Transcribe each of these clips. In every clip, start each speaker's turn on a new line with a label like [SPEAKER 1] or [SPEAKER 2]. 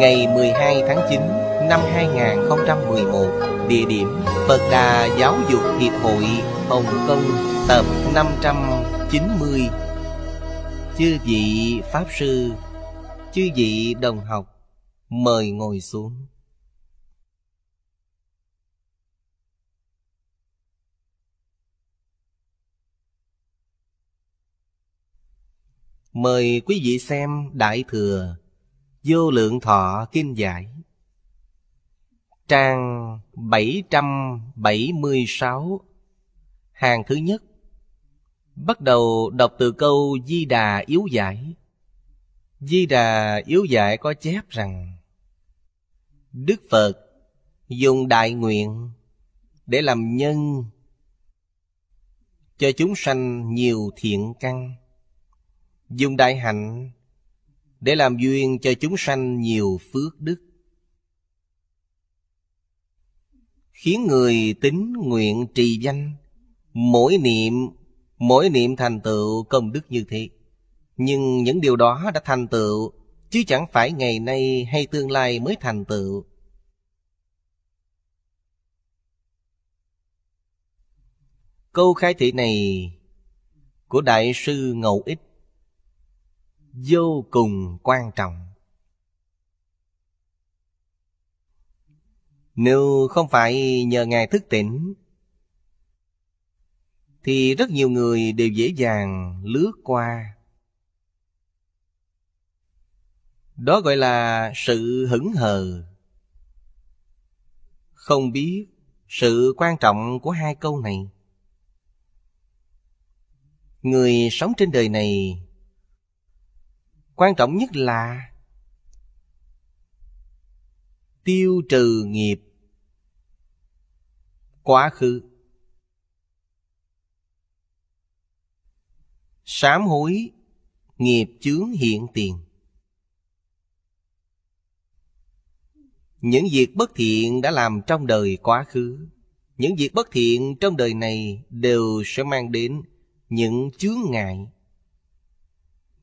[SPEAKER 1] ngày 12 tháng 9 năm 2011, địa điểm Phật Đà Giáo dục Hiệp hội Hồng Kông tập 590. Chư vị Pháp Sư, chư vị đồng học, mời ngồi xuống. Mời quý vị xem Đại Thừa Vô lượng thọ kinh giải Trang 776 Hàng thứ nhất Bắt đầu đọc từ câu Di Đà Yếu Giải Di Đà Yếu Giải có chép rằng Đức Phật dùng đại nguyện để làm nhân cho chúng sanh nhiều thiện căn dùng đại hạnh để làm duyên cho chúng sanh nhiều phước đức khiến người tính nguyện trì danh mỗi niệm mỗi niệm thành tựu công đức như thế nhưng những điều đó đã thành tựu chứ chẳng phải ngày nay hay tương lai mới thành tựu câu khai thị này của đại sư ngầu ích vô cùng quan trọng nếu không phải nhờ ngài thức tỉnh thì rất nhiều người đều dễ dàng lướt qua đó gọi là sự hững hờ không biết sự quan trọng của hai câu này người sống trên đời này quan trọng nhất là tiêu trừ nghiệp quá khứ sám hối nghiệp chướng hiện tiền những việc bất thiện đã làm trong đời quá khứ những việc bất thiện trong đời này đều sẽ mang đến những chướng ngại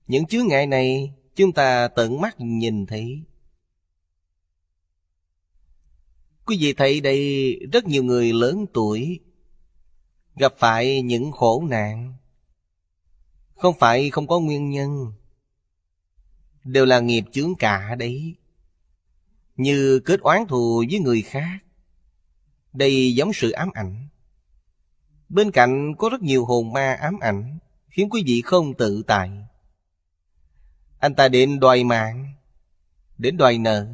[SPEAKER 1] những chướng ngại này chúng ta tận mắt nhìn thấy. Quý vị thấy đây rất nhiều người lớn tuổi gặp phải những khổ nạn. Không phải không có nguyên nhân, đều là nghiệp chướng cả đấy. Như kết oán thù với người khác, đây giống sự ám ảnh. Bên cạnh có rất nhiều hồn ma ám ảnh, khiến quý vị không tự tại. Anh ta đến đòi mạng Đến đòi nợ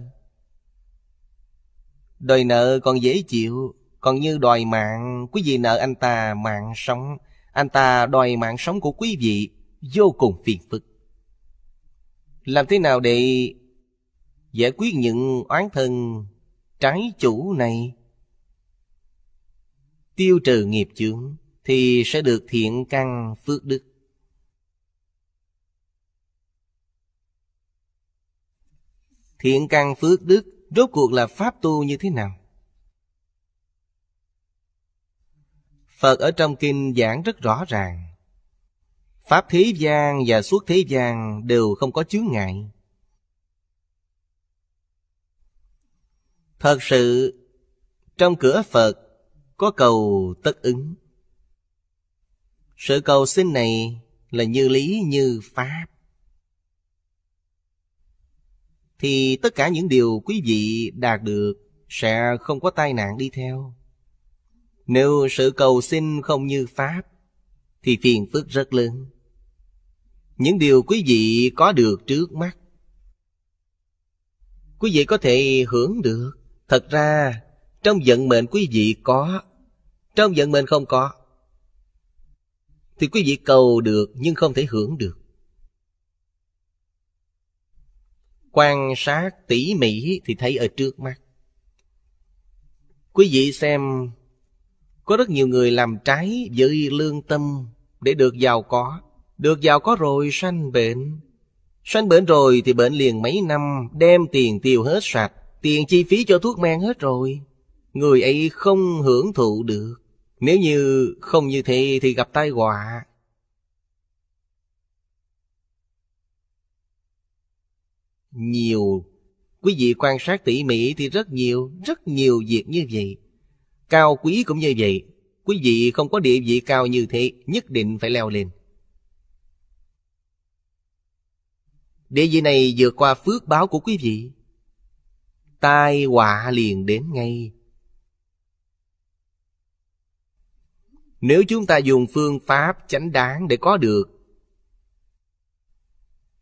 [SPEAKER 1] Đòi nợ còn dễ chịu Còn như đòi mạng Quý vị nợ anh ta mạng sống Anh ta đòi mạng sống của quý vị Vô cùng phiền phức Làm thế nào để Giải quyết những oán thân Trái chủ này Tiêu trừ nghiệp chướng Thì sẽ được thiện căn phước đức thiện căn phước đức rốt cuộc là pháp tu như thế nào phật ở trong kinh giảng rất rõ ràng pháp thế gian và suốt thế gian đều không có chướng ngại thật sự trong cửa phật có cầu tất ứng sự cầu xin này là như lý như pháp thì tất cả những điều quý vị đạt được sẽ không có tai nạn đi theo. Nếu sự cầu xin không như Pháp, thì phiền phức rất lớn. Những điều quý vị có được trước mắt, quý vị có thể hưởng được. Thật ra, trong vận mệnh quý vị có, trong vận mệnh không có. Thì quý vị cầu được nhưng không thể hưởng được. quan sát tỉ mỉ thì thấy ở trước mắt quý vị xem có rất nhiều người làm trái với lương tâm để được giàu có được giàu có rồi sanh bệnh sanh bệnh rồi thì bệnh liền mấy năm đem tiền tiêu hết sạch tiền chi phí cho thuốc men hết rồi người ấy không hưởng thụ được nếu như không như thế thì gặp tai họa nhiều. Quý vị quan sát tỉ mỉ thì rất nhiều, rất nhiều việc như vậy. Cao quý cũng như vậy. Quý vị không có địa vị cao như thế, nhất định phải leo lên. Địa vị này vượt qua phước báo của quý vị. Tai họa liền đến ngay. Nếu chúng ta dùng phương pháp chánh đáng để có được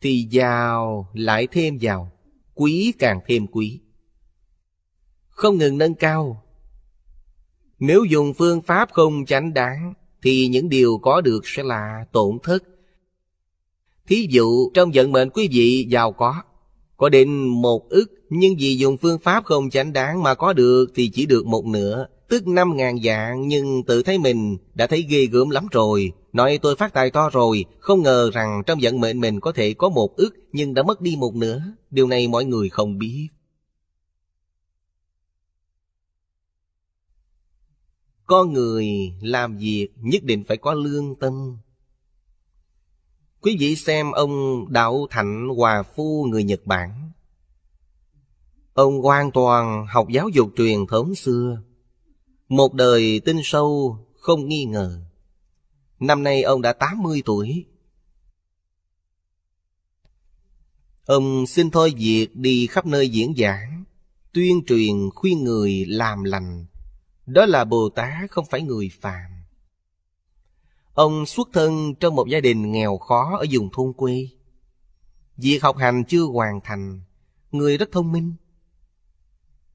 [SPEAKER 1] thì giàu lại thêm giàu, quý càng thêm quý. Không ngừng nâng cao. Nếu dùng phương pháp không chánh đáng, thì những điều có được sẽ là tổn thất. Thí dụ trong vận mệnh quý vị giàu có, có đến một ức, nhưng vì dùng phương pháp không chánh đáng mà có được thì chỉ được một nửa tức năm ngàn dạng nhưng tự thấy mình đã thấy ghê gớm lắm rồi. Nói tôi phát tài to rồi, không ngờ rằng trong vận mệnh mình có thể có một ước nhưng đã mất đi một nửa. Điều này mọi người không biết. Con người làm việc nhất định phải có lương tâm. Quý vị xem ông Đạo Thạnh Hòa Phu người Nhật Bản. Ông hoàn toàn học giáo dục truyền thống xưa. Một đời tin sâu không nghi ngờ. Năm nay ông đã 80 tuổi. Ông xin thôi việc đi khắp nơi diễn giảng, tuyên truyền khuyên người làm lành. Đó là Bồ Tát không phải người phàm. Ông xuất thân trong một gia đình nghèo khó ở vùng thôn quê. Việc học hành chưa hoàn thành, người rất thông minh.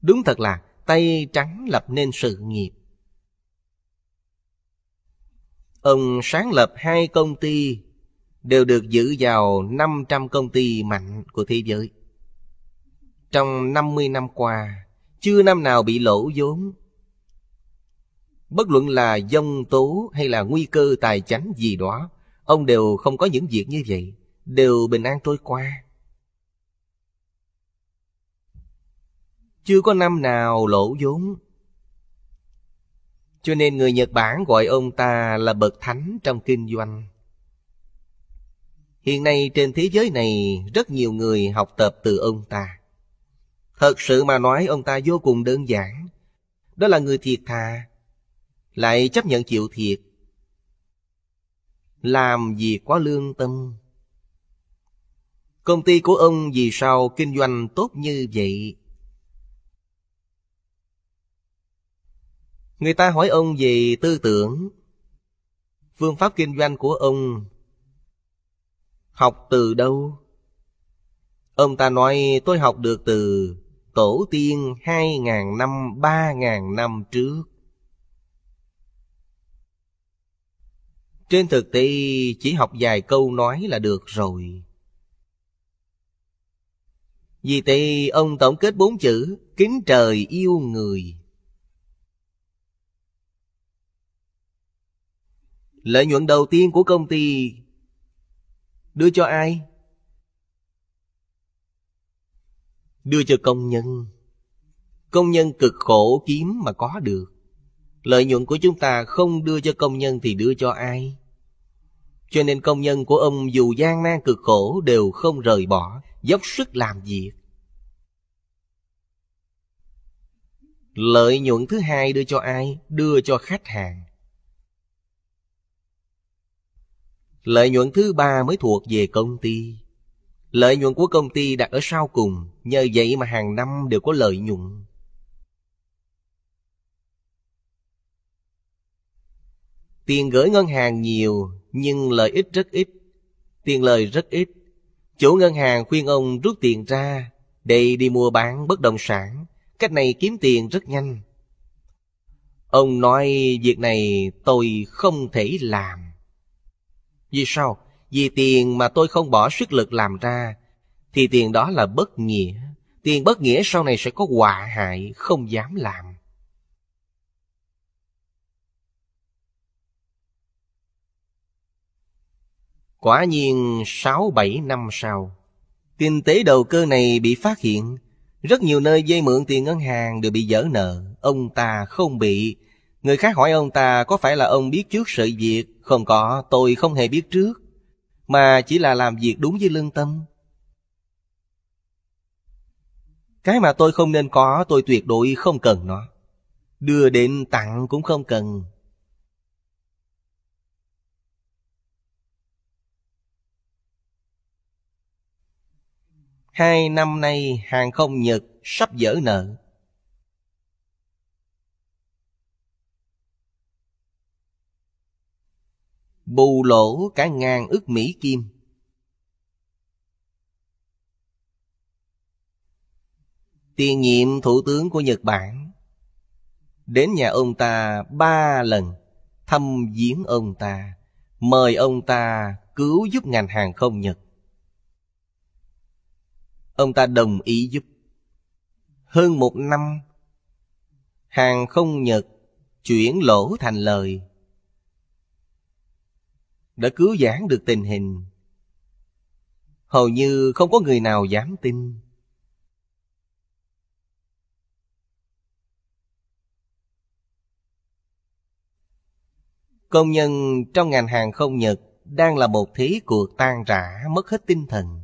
[SPEAKER 1] Đúng thật là tay trắng lập nên sự nghiệp. Ông sáng lập hai công ty đều được giữ vào 500 công ty mạnh của thế giới. Trong 50 năm qua, chưa năm nào bị lỗ vốn. Bất luận là dông tố hay là nguy cơ tài chánh gì đó, ông đều không có những việc như vậy, đều bình an trôi qua. chưa có năm nào lỗ vốn cho nên người nhật bản gọi ông ta là bậc thánh trong kinh doanh hiện nay trên thế giới này rất nhiều người học tập từ ông ta thật sự mà nói ông ta vô cùng đơn giản đó là người thiệt thà lại chấp nhận chịu thiệt làm việc quá lương tâm công ty của ông vì sao kinh doanh tốt như vậy Người ta hỏi ông về tư tưởng, phương pháp kinh doanh của ông học từ đâu? Ông ta nói tôi học được từ tổ tiên hai ngàn năm, ba ngàn năm trước. Trên thực tế chỉ học vài câu nói là được rồi. Vì thế ông tổng kết bốn chữ Kính trời yêu người Lợi nhuận đầu tiên của công ty đưa cho ai? Đưa cho công nhân. Công nhân cực khổ kiếm mà có được. Lợi nhuận của chúng ta không đưa cho công nhân thì đưa cho ai? Cho nên công nhân của ông dù gian nan cực khổ đều không rời bỏ, dốc sức làm việc. Lợi nhuận thứ hai đưa cho ai? Đưa cho khách hàng. Lợi nhuận thứ ba mới thuộc về công ty. Lợi nhuận của công ty đặt ở sau cùng, nhờ vậy mà hàng năm đều có lợi nhuận. Tiền gửi ngân hàng nhiều, nhưng lợi ích rất ít. Tiền lời rất ít. Chủ ngân hàng khuyên ông rút tiền ra để đi mua bán bất động sản. Cách này kiếm tiền rất nhanh. Ông nói việc này tôi không thể làm. Vì sao? Vì tiền mà tôi không bỏ sức lực làm ra, thì tiền đó là bất nghĩa. Tiền bất nghĩa sau này sẽ có họa hại, không dám làm. Quả nhiên 6-7 năm sau, kinh tế đầu cơ này bị phát hiện. Rất nhiều nơi dây mượn tiền ngân hàng đều bị dở nợ, ông ta không bị. Người khác hỏi ông ta có phải là ông biết trước sự việc không có, tôi không hề biết trước, mà chỉ là làm việc đúng với lương tâm. Cái mà tôi không nên có, tôi tuyệt đối không cần nó. Đưa đến tặng cũng không cần. Hai năm nay hàng không Nhật sắp dở nợ. bù lỗ cả ngàn ức Mỹ Kim. Tiền nhiệm thủ tướng của Nhật Bản đến nhà ông ta ba lần thăm viếng ông ta, mời ông ta cứu giúp ngành hàng không Nhật. Ông ta đồng ý giúp. Hơn một năm, hàng không Nhật chuyển lỗ thành lời đã cứu giãn được tình hình hầu như không có người nào dám tin công nhân trong ngành hàng không nhật đang là một thế cuộc tan rã mất hết tinh thần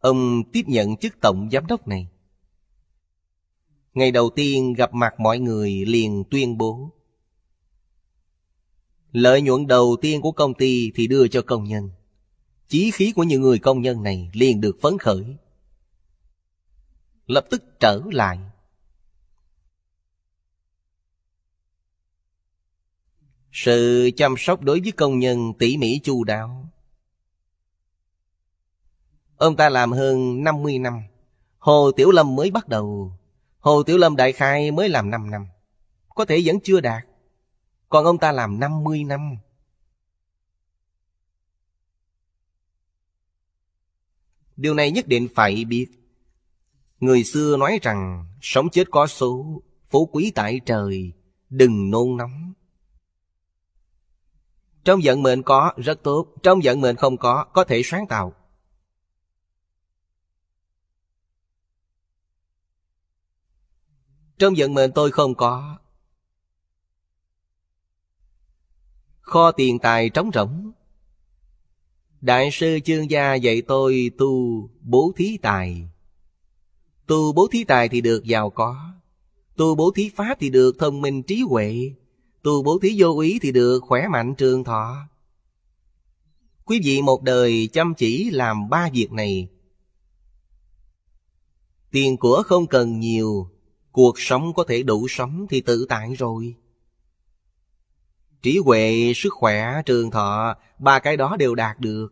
[SPEAKER 1] ông tiếp nhận chức tổng giám đốc này ngày đầu tiên gặp mặt mọi người liền tuyên bố Lợi nhuận đầu tiên của công ty thì đưa cho công nhân. Chí khí của những người công nhân này liền được phấn khởi. Lập tức trở lại. Sự chăm sóc đối với công nhân tỉ mỉ chu đáo. Ông ta làm hơn 50 năm. Hồ Tiểu Lâm mới bắt đầu. Hồ Tiểu Lâm đại khai mới làm 5 năm. Có thể vẫn chưa đạt còn ông ta làm 50 năm. Điều này nhất định phải biết. Người xưa nói rằng sống chết có số, phú quý tại trời, đừng nôn nóng. Trong vận mệnh có, rất tốt. Trong vận mệnh không có, có thể sáng tạo. Trong vận mệnh tôi không có, kho tiền tài trống rỗng đại sư chương gia dạy tôi tu bố thí tài tu bố thí tài thì được giàu có tu bố thí pháp thì được thông minh trí huệ tu bố thí vô ý thì được khỏe mạnh trường thọ quý vị một đời chăm chỉ làm ba việc này tiền của không cần nhiều cuộc sống có thể đủ sống thì tự tại rồi trí huệ, sức khỏe, trường thọ, ba cái đó đều đạt được.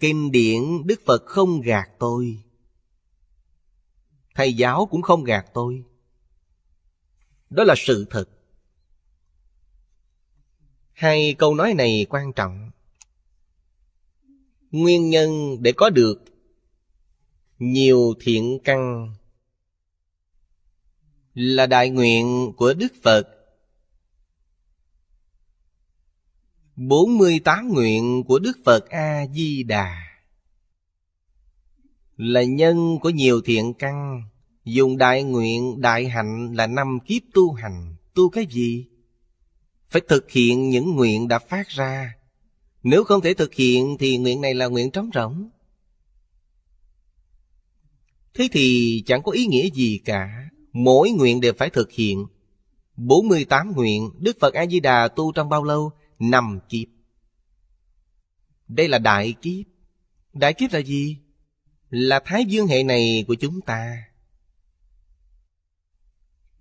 [SPEAKER 1] Kinh điển Đức Phật không gạt tôi. Thầy giáo cũng không gạt tôi. Đó là sự thật. Hai câu nói này quan trọng. Nguyên nhân để có được nhiều thiện căn là đại nguyện của Đức Phật 48 nguyện của Đức Phật A-di-đà Là nhân của nhiều thiện căn Dùng đại nguyện, đại hạnh là năm kiếp tu hành Tu cái gì? Phải thực hiện những nguyện đã phát ra Nếu không thể thực hiện thì nguyện này là nguyện trống rỗng Thế thì chẳng có ý nghĩa gì cả Mỗi nguyện đều phải thực hiện 48 nguyện Đức Phật A-di-đà tu trong bao lâu? năm kiếp đây là đại kiếp đại kiếp là gì là thái dương hệ này của chúng ta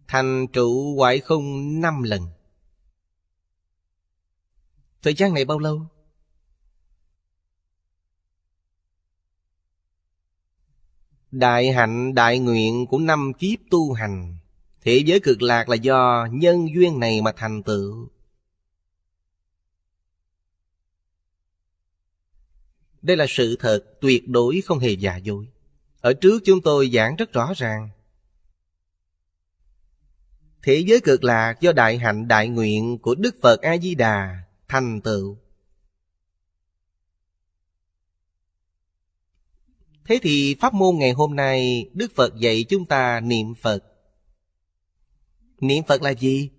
[SPEAKER 1] thành trụ hoại không năm lần thời gian này bao lâu đại hạnh đại nguyện của năm kiếp tu hành thế giới cực lạc là do nhân duyên này mà thành tựu Đây là sự thật tuyệt đối không hề giả dối. Ở trước chúng tôi giảng rất rõ ràng. Thế giới cực lạc do đại hạnh đại nguyện của Đức Phật A-di-đà thành tựu. Thế thì pháp môn ngày hôm nay Đức Phật dạy chúng ta niệm Phật. Niệm Phật là gì?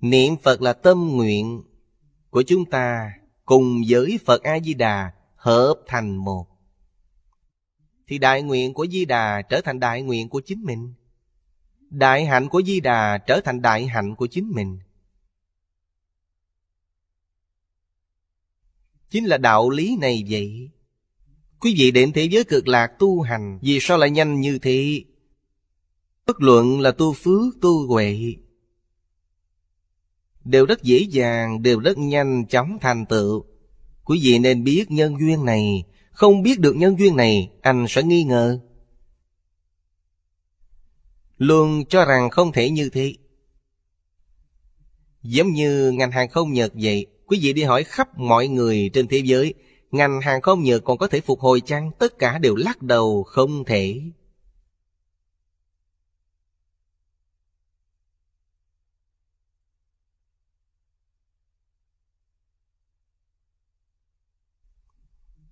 [SPEAKER 1] Niệm Phật là tâm nguyện của chúng ta cùng với Phật A Di Đà hợp thành một thì đại nguyện của di đà trở thành đại nguyện của chính mình đại hạnh của di đà trở thành đại hạnh của chính mình chính là đạo lý này vậy quý vị đến thế giới cực lạc tu hành vì sao lại nhanh như thế bất luận là tu phước tu huệ đều rất dễ dàng đều rất nhanh chóng thành tựu Quý vị nên biết nhân duyên này, không biết được nhân duyên này, anh sẽ nghi ngờ. Luôn cho rằng không thể như thế. Giống như ngành hàng không Nhật vậy, quý vị đi hỏi khắp mọi người trên thế giới, ngành hàng không Nhật còn có thể phục hồi chăng? Tất cả đều lắc đầu không thể.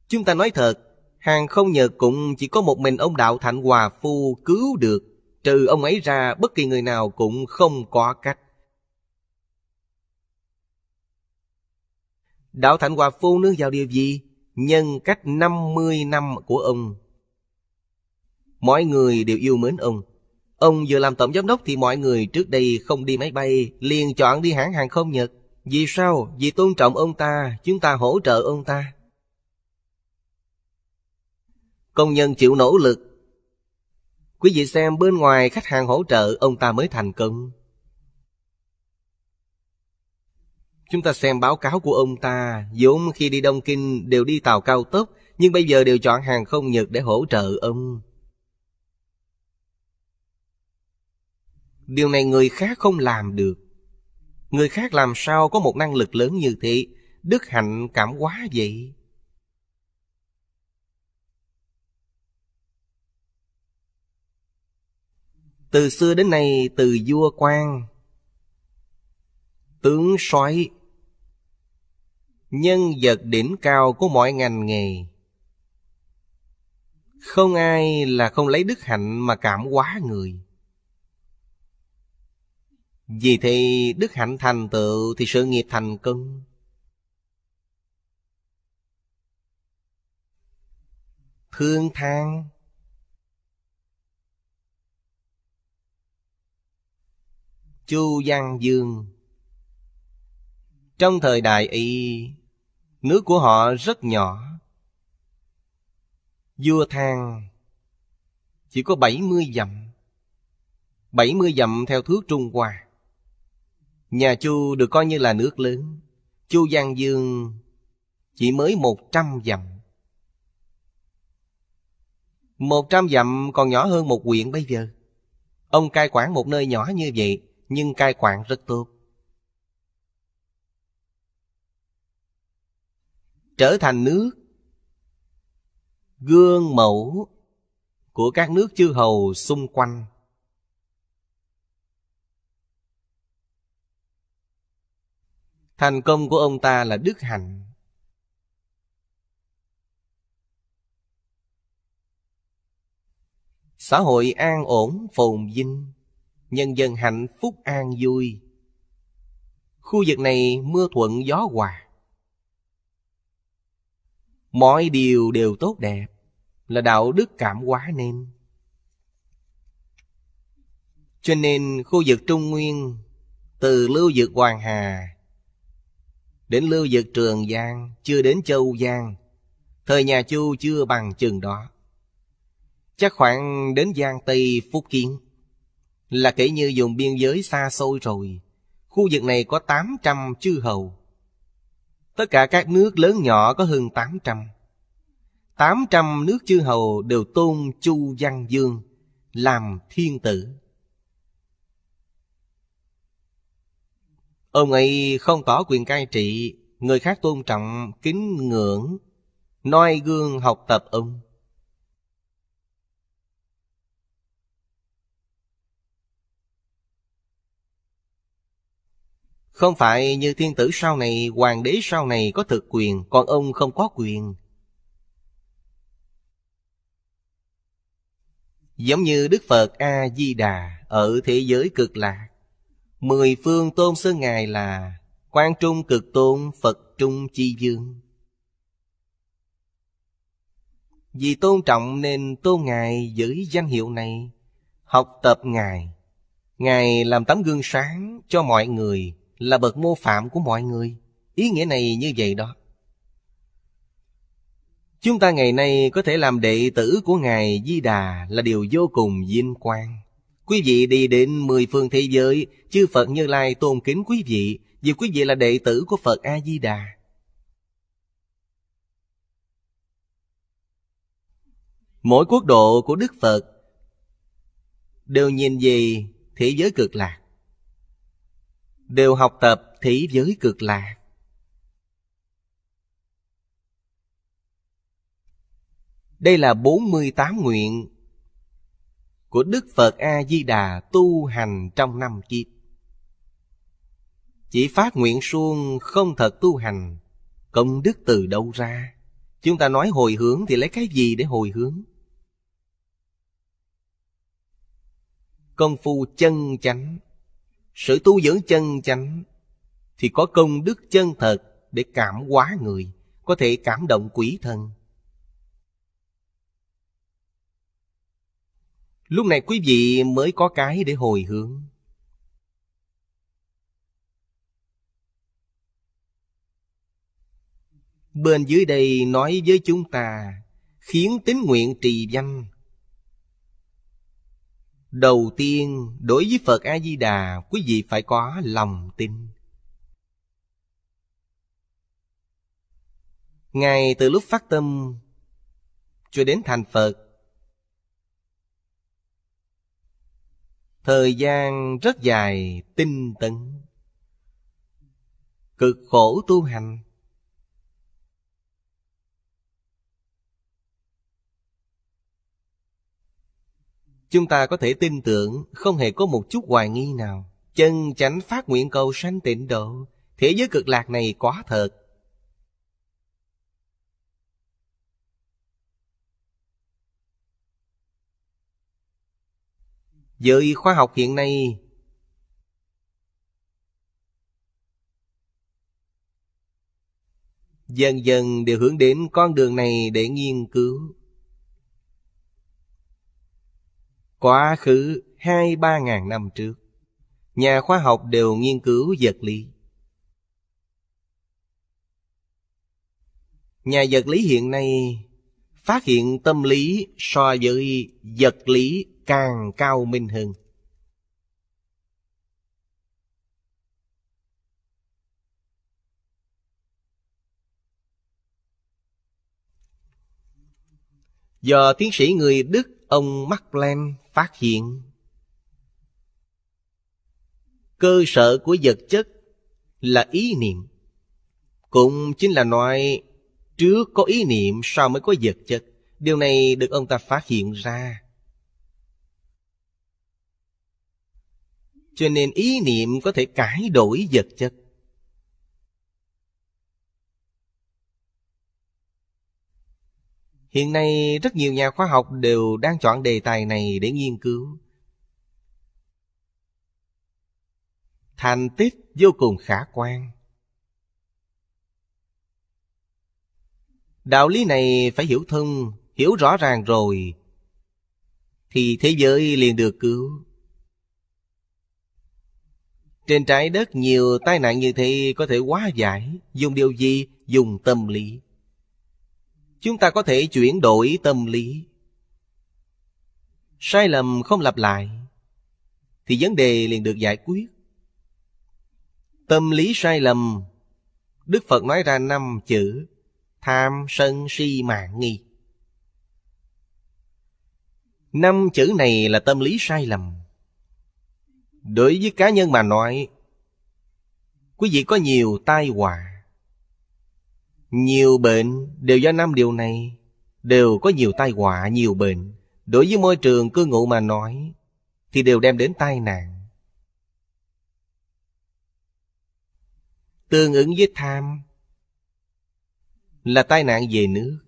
[SPEAKER 1] Chúng ta nói thật, hàng không nhờ cũng chỉ có một mình ông Đạo Thạnh Hòa Phu cứu được. Trừ ông ấy ra, bất kỳ người nào cũng không có cách. Đạo Thạnh Hòa Phu nương vào điều gì? Nhân cách 50 năm của ông. Mọi người đều yêu mến ông. Ông vừa làm tổng giám đốc thì mọi người trước đây không đi máy bay, liền chọn đi hãng hàng không Nhật. Vì sao? Vì tôn trọng ông ta, chúng ta hỗ trợ ông ta công nhân chịu nỗ lực. Quý vị xem bên ngoài khách hàng hỗ trợ ông ta mới thành công. Chúng ta xem báo cáo của ông ta, vốn khi đi Đông Kinh đều đi tàu cao tốc, nhưng bây giờ đều chọn hàng không Nhật để hỗ trợ ông. Điều này người khác không làm được. Người khác làm sao có một năng lực lớn như thế, đức hạnh cảm quá vậy? từ xưa đến nay từ vua quan tướng soái nhân vật đỉnh cao của mọi ngành nghề không ai là không lấy đức hạnh mà cảm hóa người vì thì đức hạnh thành tựu thì sự nghiệp thành công thương thang Chu Văn Dương Trong thời đại y Nước của họ rất nhỏ Vua thang Chỉ có bảy mươi dặm bảy mươi dặm theo thước Trung Hoa Nhà Chu được coi như là nước lớn Chu Giang Dương chỉ mới một trăm dặm một trăm dặm còn nhỏ hơn một huyện bây giờ Ông cai quản một nơi nhỏ như vậy nhưng cai quản rất tốt. Trở thành nước gương mẫu của các nước chư hầu xung quanh thành công của ông ta là đức hạnh xã hội an ổn phồn vinh nhân dân hạnh phúc an vui khu vực này mưa thuận gió hòa mọi điều đều tốt đẹp là đạo đức cảm hóa nên cho nên khu vực trung nguyên từ lưu vực hoàng hà đến lưu vực trường giang chưa đến châu giang thời nhà chu chưa bằng chừng đó chắc khoảng đến giang tây phúc kiến là kể như dùng biên giới xa xôi rồi. Khu vực này có 800 chư hầu. Tất cả các nước lớn nhỏ có hơn 800. 800 nước chư hầu đều tôn Chu Văn Dương làm thiên tử. Ông ấy không tỏ quyền cai trị, người khác tôn trọng, kính ngưỡng, noi gương học tập ông. Không phải như thiên tử sau này, hoàng đế sau này có thực quyền, còn ông không có quyền. Giống như Đức Phật A-di-đà ở thế giới cực lạc. Mười phương tôn sơn Ngài là quan Trung cực tôn Phật Trung Chi Dương. Vì tôn trọng nên tôn Ngài dưới danh hiệu này, học tập Ngài. Ngài làm tấm gương sáng cho mọi người là bậc mô phạm của mọi người ý nghĩa này như vậy đó chúng ta ngày nay có thể làm đệ tử của ngài di đà là điều vô cùng vinh quang quý vị đi đến mười phương thế giới chư phật như lai tôn kính quý vị vì quý vị là đệ tử của phật a di đà mỗi quốc độ của đức phật đều nhìn về thế giới cực lạc đều học tập thế giới cực lạc Đây là 48 nguyện của Đức Phật A-di-đà tu hành trong năm kiếp. Chỉ phát nguyện suông không thật tu hành, công đức từ đâu ra? Chúng ta nói hồi hướng thì lấy cái gì để hồi hướng? Công phu chân chánh sự tu dưỡng chân chánh thì có công đức chân thật để cảm hóa người có thể cảm động quỷ thần. lúc này quý vị mới có cái để hồi hướng bên dưới đây nói với chúng ta khiến tín nguyện trì danh đầu tiên đối với phật a di đà quý vị phải có lòng tin ngay từ lúc phát tâm cho đến thành phật thời gian rất dài tinh tấn cực khổ tu hành chúng ta có thể tin tưởng không hề có một chút hoài nghi nào chân chánh phát nguyện cầu sanh tịnh độ thế giới cực lạc này quá thật với khoa học hiện nay dần dần đều hướng đến con đường này để nghiên cứu Quá khứ hai ba ngàn năm trước, nhà khoa học đều nghiên cứu vật lý. Nhà vật lý hiện nay phát hiện tâm lý so với vật lý càng cao minh hơn. Do tiến sĩ người Đức ông Maclan phát hiện cơ sở của vật chất là ý niệm cũng chính là nói trước có ý niệm sau mới có vật chất điều này được ông ta phát hiện ra cho nên ý niệm có thể cải đổi vật chất Hiện nay rất nhiều nhà khoa học đều đang chọn đề tài này để nghiên cứu. Thành tích vô cùng khả quan. Đạo lý này phải hiểu thông, hiểu rõ ràng rồi, thì thế giới liền được cứu. Trên trái đất nhiều tai nạn như thế có thể hóa giải, dùng điều gì? Dùng tâm lý chúng ta có thể chuyển đổi tâm lý sai lầm không lặp lại thì vấn đề liền được giải quyết tâm lý sai lầm đức phật nói ra năm chữ tham sân si mạng nghi năm chữ này là tâm lý sai lầm đối với cá nhân mà nói quý vị có nhiều tai họa nhiều bệnh đều do năm điều này Đều có nhiều tai họa, nhiều bệnh Đối với môi trường cư ngụ mà nói Thì đều đem đến tai nạn Tương ứng với tham Là tai nạn về nước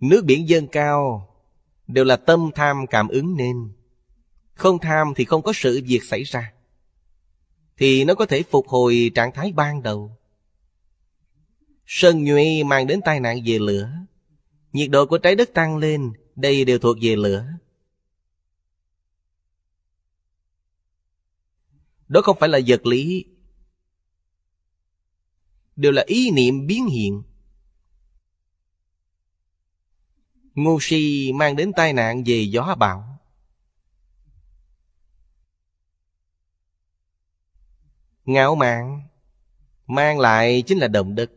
[SPEAKER 1] Nước biển dâng cao Đều là tâm tham cảm ứng nên Không tham thì không có sự việc xảy ra Thì nó có thể phục hồi trạng thái ban đầu Sơn nhuy mang đến tai nạn về lửa. Nhiệt độ của trái đất tăng lên, đây đều thuộc về lửa. Đó không phải là vật lý. Đều là ý niệm biến hiện. Ngu si mang đến tai nạn về gió bão. Ngạo mạn mang lại chính là động đất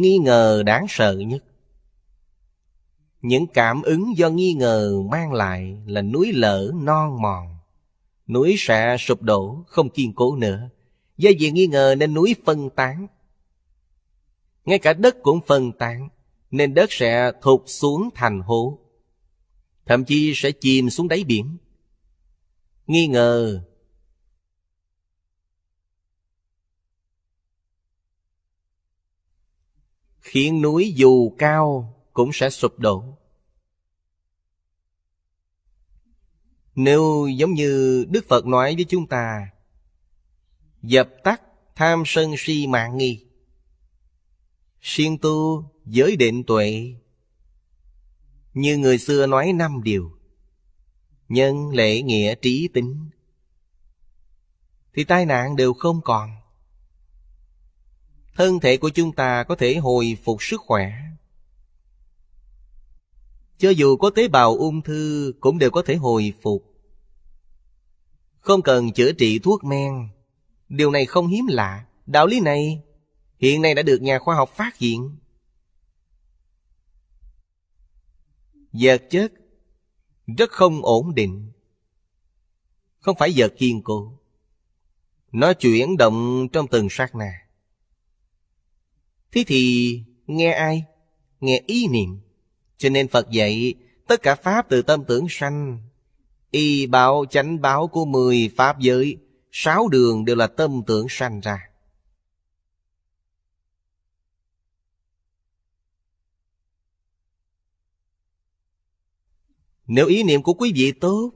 [SPEAKER 1] nghi ngờ đáng sợ nhất những cảm ứng do nghi ngờ mang lại là núi lở non mòn núi sẽ sụp đổ không kiên cố nữa do vì nghi ngờ nên núi phân tán ngay cả đất cũng phân tán nên đất sẽ thụt xuống thành hố thậm chí sẽ chìm xuống đáy biển nghi ngờ khiến núi dù cao cũng sẽ sụp đổ nếu giống như đức phật nói với chúng ta dập tắt tham sân si mạng nghi siêng tu giới định tuệ như người xưa nói năm điều nhân lễ nghĩa trí tính thì tai nạn đều không còn thân thể của chúng ta có thể hồi phục sức khỏe. Cho dù có tế bào ung thư cũng đều có thể hồi phục. Không cần chữa trị thuốc men. Điều này không hiếm lạ. Đạo lý này hiện nay đã được nhà khoa học phát hiện. Vật chất rất không ổn định. Không phải vật kiên cố. Nó chuyển động trong từng sát na. Thế thì nghe ai? Nghe ý niệm. Cho nên Phật dạy tất cả pháp từ tâm tưởng sanh. Y báo chánh báo của mười pháp giới, sáu đường đều là tâm tưởng sanh ra. Nếu ý niệm của quý vị tốt,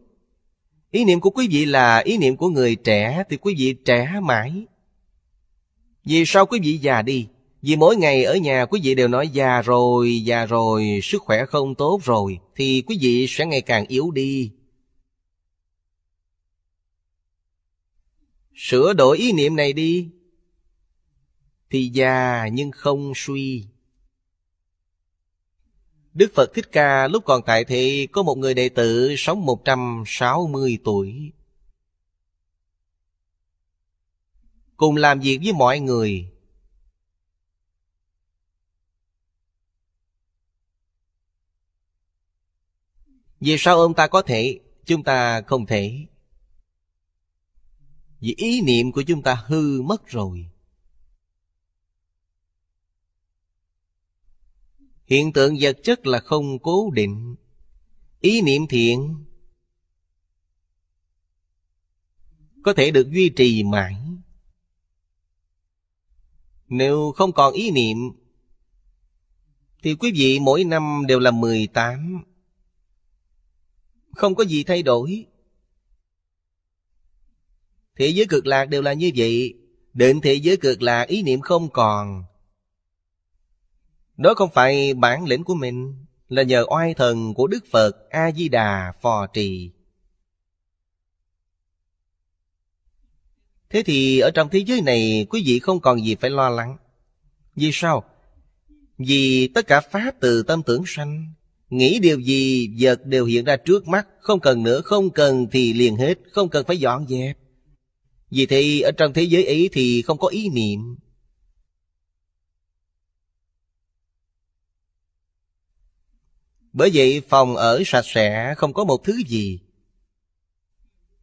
[SPEAKER 1] ý niệm của quý vị là ý niệm của người trẻ thì quý vị trẻ mãi. Vì sao quý vị già đi? Vì mỗi ngày ở nhà quý vị đều nói già rồi, già rồi, sức khỏe không tốt rồi, thì quý vị sẽ ngày càng yếu đi. Sửa đổi ý niệm này đi. Thì già nhưng không suy. Đức Phật Thích Ca lúc còn tại thì có một người đệ tử sống 160 tuổi. Cùng làm việc với mọi người, Vì sao ông ta có thể Chúng ta không thể Vì ý niệm của chúng ta hư mất rồi Hiện tượng vật chất là không cố định Ý niệm thiện Có thể được duy trì mãi Nếu không còn ý niệm Thì quý vị mỗi năm đều là 18 không có gì thay đổi thế giới cực lạc đều là như vậy định thế giới cực lạc ý niệm không còn đó không phải bản lĩnh của mình là nhờ oai thần của đức phật a di đà phò trì thế thì ở trong thế giới này quý vị không còn gì phải lo lắng vì sao vì tất cả pháp từ tâm tưởng sanh Nghĩ điều gì vật đều hiện ra trước mắt Không cần nữa không cần thì liền hết Không cần phải dọn dẹp Vì thì ở trong thế giới ấy thì không có ý niệm Bởi vậy phòng ở sạch sẽ không có một thứ gì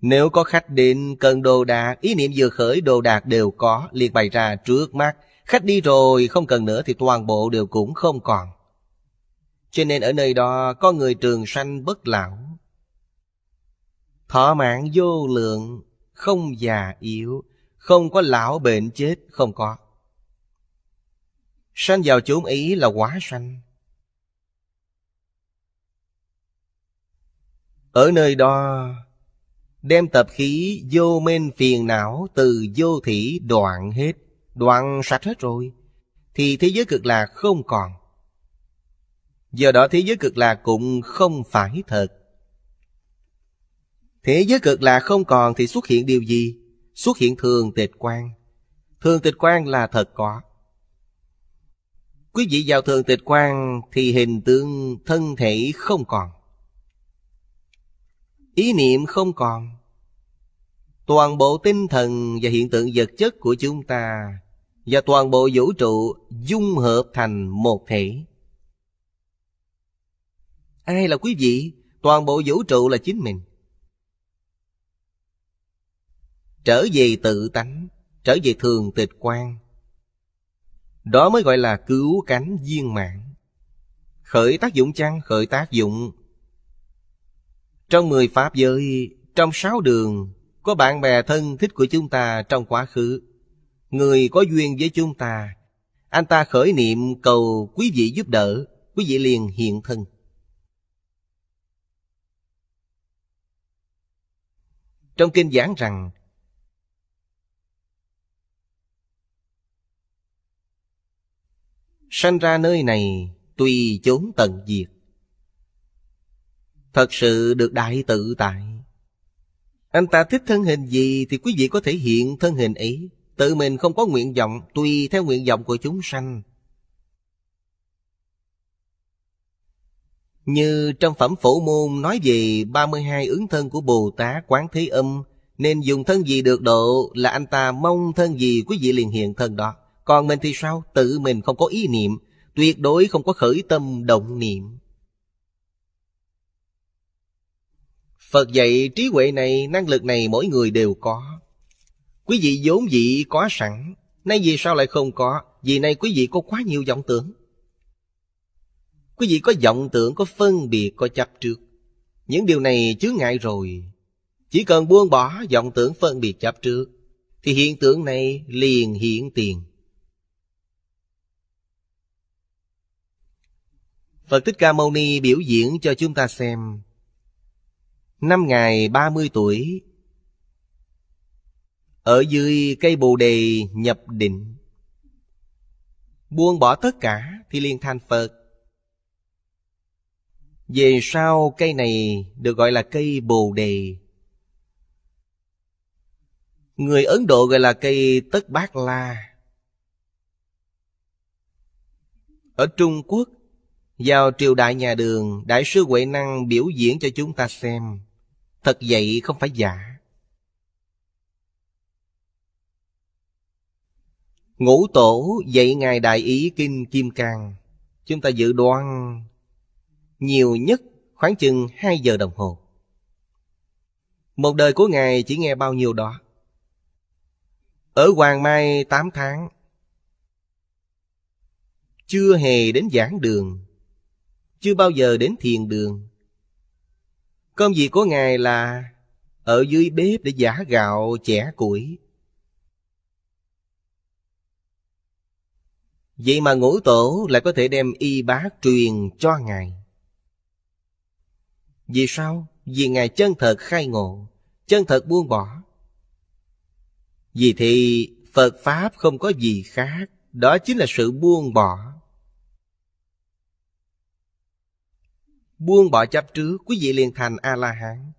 [SPEAKER 1] Nếu có khách đến cần đồ đạc Ý niệm vừa khởi đồ đạc đều có liền bày ra trước mắt Khách đi rồi không cần nữa thì toàn bộ đều cũng không còn cho nên ở nơi đó có người trường sanh bất lão. Thọ mạng vô lượng, không già yếu, không có lão bệnh chết, không có. Sanh vào chốn ý là quá sanh. Ở nơi đó đem tập khí vô men phiền não từ vô thủy đoạn hết, đoạn sạch hết rồi, thì thế giới cực lạc không còn do đó thế giới cực lạc cũng không phải thật thế giới cực lạc không còn thì xuất hiện điều gì xuất hiện thường tịch quan thường tịch quan là thật có quý vị vào thường tịch quan thì hình tượng thân thể không còn ý niệm không còn toàn bộ tinh thần và hiện tượng vật chất của chúng ta và toàn bộ vũ trụ dung hợp thành một thể Ai là quý vị? Toàn bộ vũ trụ là chính mình. Trở về tự tánh, trở về thường tịch quan. Đó mới gọi là cứu cánh viên mạng. Khởi tác dụng chăng? Khởi tác dụng. Trong mười pháp giới, trong sáu đường, có bạn bè thân thích của chúng ta trong quá khứ. Người có duyên với chúng ta, anh ta khởi niệm cầu quý vị giúp đỡ, quý vị liền hiện thân. trong kinh giảng rằng sanh ra nơi này tùy chốn tận diệt thật sự được đại tự tại anh ta thích thân hình gì thì quý vị có thể hiện thân hình ấy tự mình không có nguyện vọng tùy theo nguyện vọng của chúng sanh Như trong phẩm phổ môn nói về 32 ứng thân của Bồ Tát Quán Thế Âm, nên dùng thân gì được độ là anh ta mong thân gì quý vị liền hiện thân đó. Còn mình thì sao? Tự mình không có ý niệm, tuyệt đối không có khởi tâm động niệm. Phật dạy trí huệ này, năng lực này mỗi người đều có. Quý vị vốn dị có sẵn, nay vì sao lại không có? Vì nay quý vị có quá nhiều vọng tưởng. Quý vị có vọng tưởng, có phân biệt, có chấp trước. Những điều này chứa ngại rồi. Chỉ cần buông bỏ vọng tưởng phân biệt chấp trước, thì hiện tượng này liền hiện tiền. Phật Thích Ca Mâu Ni biểu diễn cho chúng ta xem. Năm ngày ba mươi tuổi, ở dưới cây bồ đề nhập định, buông bỏ tất cả thì liền thành Phật. Về sau cây này được gọi là cây bồ đề Người Ấn Độ gọi là cây tất bát la Ở Trung Quốc Vào triều đại nhà đường Đại sư Huệ Năng biểu diễn cho chúng ta xem Thật vậy không phải giả Ngũ tổ dạy Ngài Đại Ý Kinh Kim Cang Chúng ta dự đoán nhiều nhất khoảng chừng 2 giờ đồng hồ. Một đời của Ngài chỉ nghe bao nhiêu đó. Ở Hoàng Mai 8 tháng, chưa hề đến giảng đường, chưa bao giờ đến thiền đường. Công việc của Ngài là ở dưới bếp để giả gạo chẻ củi. Vậy mà ngũ tổ lại có thể đem y bá truyền cho Ngài. Vì sao? Vì Ngài chân thật khai ngộ, chân thật buông bỏ. Vì thì Phật Pháp không có gì khác, đó chính là sự buông bỏ. Buông bỏ chấp trước, quý vị liền thành A-la-hán.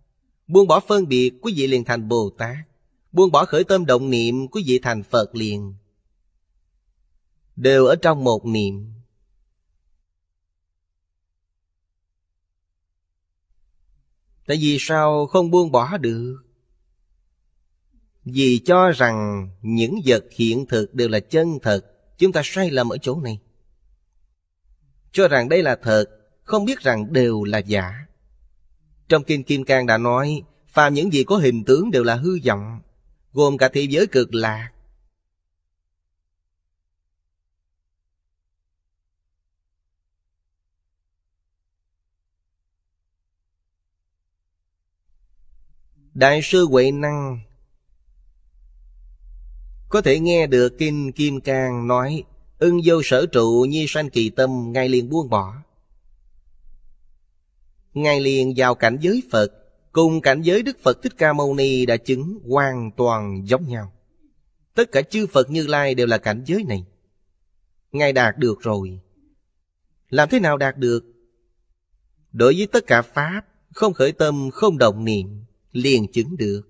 [SPEAKER 1] Buông bỏ phân biệt, quý vị liền thành Bồ-Tát. Buông bỏ khởi tâm động niệm, quý vị thành Phật liền. Đều ở trong một niệm. Tại vì sao không buông bỏ được? Vì cho rằng những vật hiện thực đều là chân thật, chúng ta sai lầm ở chỗ này. Cho rằng đây là thật, không biết rằng đều là giả. Trong Kinh Kim Cang đã nói, phàm những gì có hình tướng đều là hư vọng, gồm cả thế giới cực lạc, Đại sư Huệ Năng có thể nghe được Kinh Kim Cang nói Ưng vô sở trụ nhi sanh kỳ tâm ngay liền buông bỏ ngay liền vào cảnh giới Phật Cùng cảnh giới Đức Phật Thích Ca Mâu Ni đã chứng hoàn toàn giống nhau Tất cả chư Phật Như Lai đều là cảnh giới này Ngài đạt được rồi Làm thế nào đạt được? Đối với tất cả Pháp Không khởi tâm, không động niệm liền chứng được.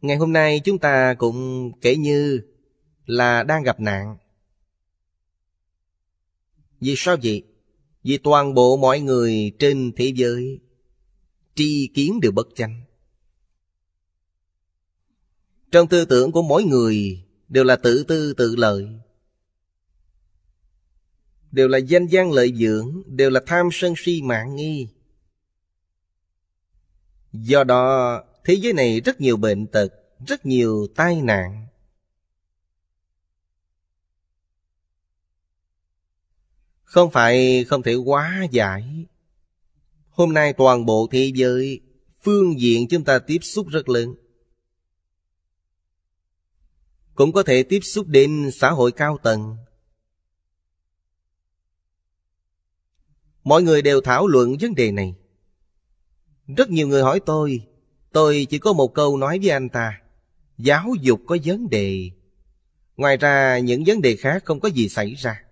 [SPEAKER 1] Ngày hôm nay chúng ta cũng kể như là đang gặp nạn. Vì sao vậy? Vì toàn bộ mọi người trên thế giới tri kiến đều bất chánh. Trong tư tưởng của mỗi người đều là tự tư tự lợi. Đều là danh gian lợi dưỡng, đều là tham sân si mạng nghi. Do đó, thế giới này rất nhiều bệnh tật, rất nhiều tai nạn. Không phải không thể quá giải. Hôm nay toàn bộ thế giới, phương diện chúng ta tiếp xúc rất lớn cũng có thể tiếp xúc đến xã hội cao tầng mọi người đều thảo luận vấn đề này rất nhiều người hỏi tôi tôi chỉ có một câu nói với anh ta giáo dục có vấn đề ngoài ra những vấn đề khác không có gì xảy ra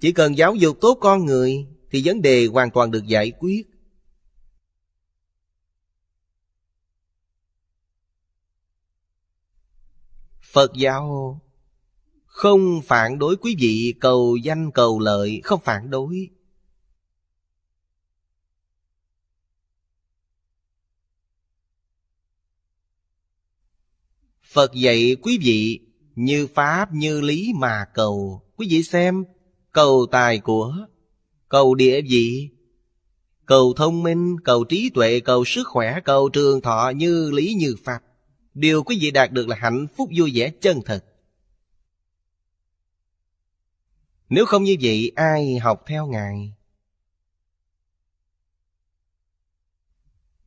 [SPEAKER 1] chỉ cần giáo dục tốt con người thì vấn đề hoàn toàn được giải quyết Phật giáo không phản đối quý vị cầu danh cầu lợi, không phản đối. Phật dạy quý vị như pháp như lý mà cầu. Quý vị xem, cầu tài của, cầu địa vị, cầu thông minh, cầu trí tuệ, cầu sức khỏe, cầu trường thọ như lý như pháp điều quý vị đạt được là hạnh phúc vui vẻ chân thật nếu không như vậy ai học theo ngài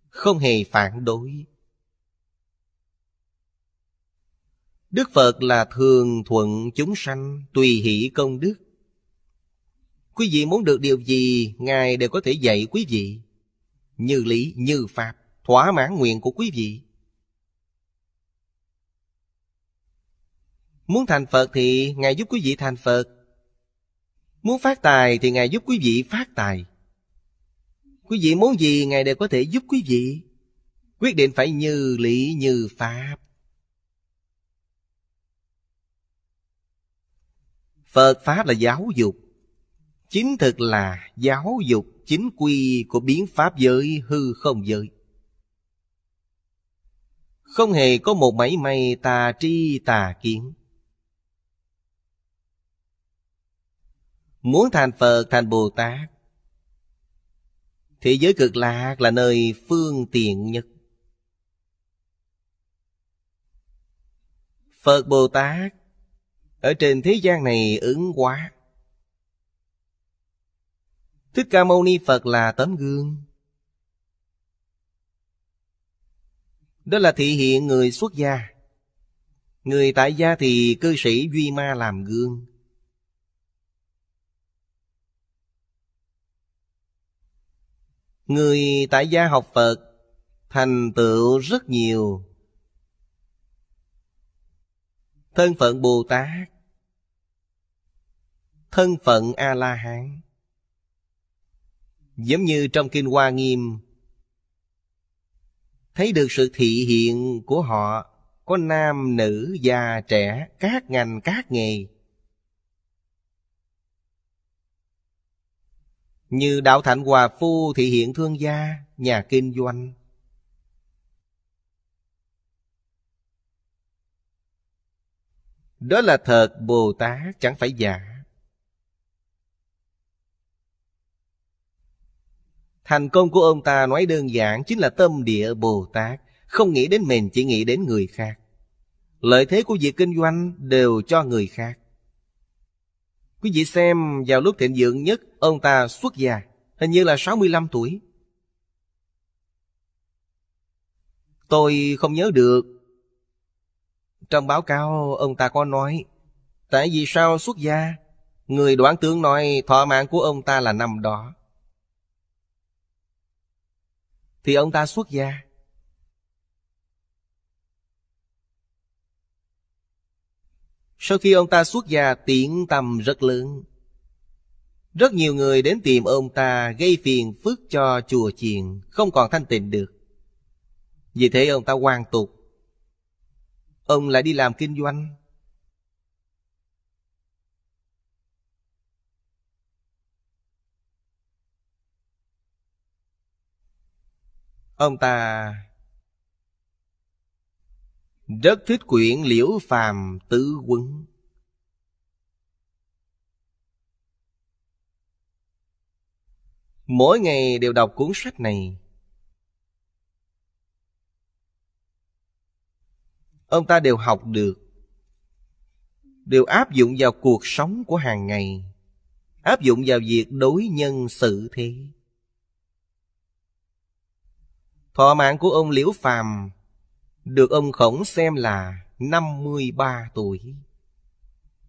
[SPEAKER 1] không hề phản đối đức phật là thường thuận chúng sanh tùy hỷ công đức quý vị muốn được điều gì ngài đều có thể dạy quý vị như lý như pháp thỏa mãn nguyện của quý vị Muốn thành Phật thì Ngài giúp quý vị thành Phật. Muốn phát tài thì Ngài giúp quý vị phát tài. Quý vị muốn gì Ngài đều có thể giúp quý vị. Quyết định phải như lý như pháp. Phật Pháp là giáo dục. Chính thực là giáo dục chính quy của biến Pháp giới hư không giới. Không hề có một mảy may tà tri tà kiến. Muốn thành Phật thành Bồ Tát Thế giới cực lạc là nơi phương tiện nhất Phật Bồ Tát Ở trên thế gian này ứng quá Thích Ca Mâu Ni Phật là tấm gương Đó là thị hiện người xuất gia Người tại gia thì cư sĩ Duy Ma làm gương Người tại gia học Phật thành tựu rất nhiều. Thân phận Bồ Tát Thân phận A-la-hán Giống như trong Kinh Hoa Nghiêm Thấy được sự thị hiện của họ Có nam, nữ, già, trẻ Các ngành, các nghề Như Đạo Thạnh Hòa Phu thị hiện thương gia, nhà kinh doanh. Đó là thật Bồ Tát chẳng phải giả. Thành công của ông ta nói đơn giản chính là tâm địa Bồ Tát, không nghĩ đến mình chỉ nghĩ đến người khác. Lợi thế của việc kinh doanh đều cho người khác. Quý vị xem vào lúc thịnh vượng nhất Ông ta xuất gia Hình như là 65 tuổi Tôi không nhớ được Trong báo cáo ông ta có nói Tại vì sao xuất gia Người đoán tướng nói thọ mạng của ông ta là năm đó Thì ông ta xuất gia Sau khi ông ta xuất gia tiện tâm rất lớn Rất nhiều người đến tìm ông ta gây phiền phức cho chùa chiền Không còn thanh tịnh được Vì thế ông ta quan tục Ông lại đi làm kinh doanh Ông ta rất thích quyển liễu phàm tứ quân Mỗi ngày đều đọc cuốn sách này Ông ta đều học được Đều áp dụng vào cuộc sống của hàng ngày Áp dụng vào việc đối nhân xử thế Thọ mạng của ông Liễu Phàm được ông Khổng xem là 53 tuổi.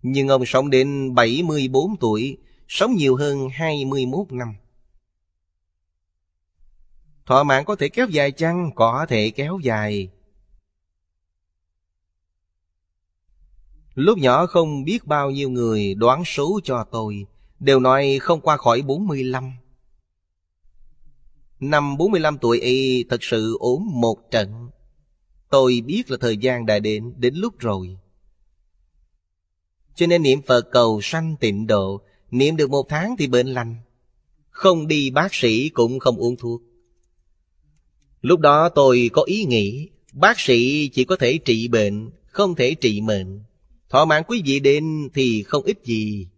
[SPEAKER 1] Nhưng ông sống đến 74 tuổi, sống nhiều hơn 21 năm. Thọ mạng có thể kéo dài chăng? Có thể kéo dài. Lúc nhỏ không biết bao nhiêu người đoán số cho tôi, đều nói không qua khỏi 45. Năm 45 tuổi y thật sự ốm một trận. Tôi biết là thời gian đã đến, đến lúc rồi. Cho nên niệm Phật cầu sanh tịnh độ, niệm được một tháng thì bệnh lành. Không đi bác sĩ cũng không uống thuốc. Lúc đó tôi có ý nghĩ, bác sĩ chỉ có thể trị bệnh, không thể trị mệnh. Thọ mạng quý vị đến thì không ít gì.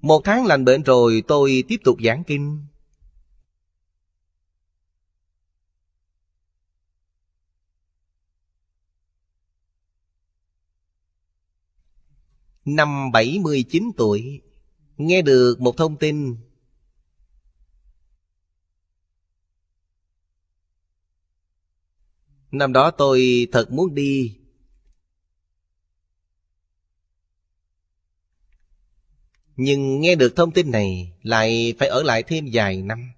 [SPEAKER 1] Một tháng lành bệnh rồi tôi tiếp tục giảng kinh. Năm 79 tuổi Nghe được một thông tin Năm đó tôi thật muốn đi Nhưng nghe được thông tin này Lại phải ở lại thêm vài năm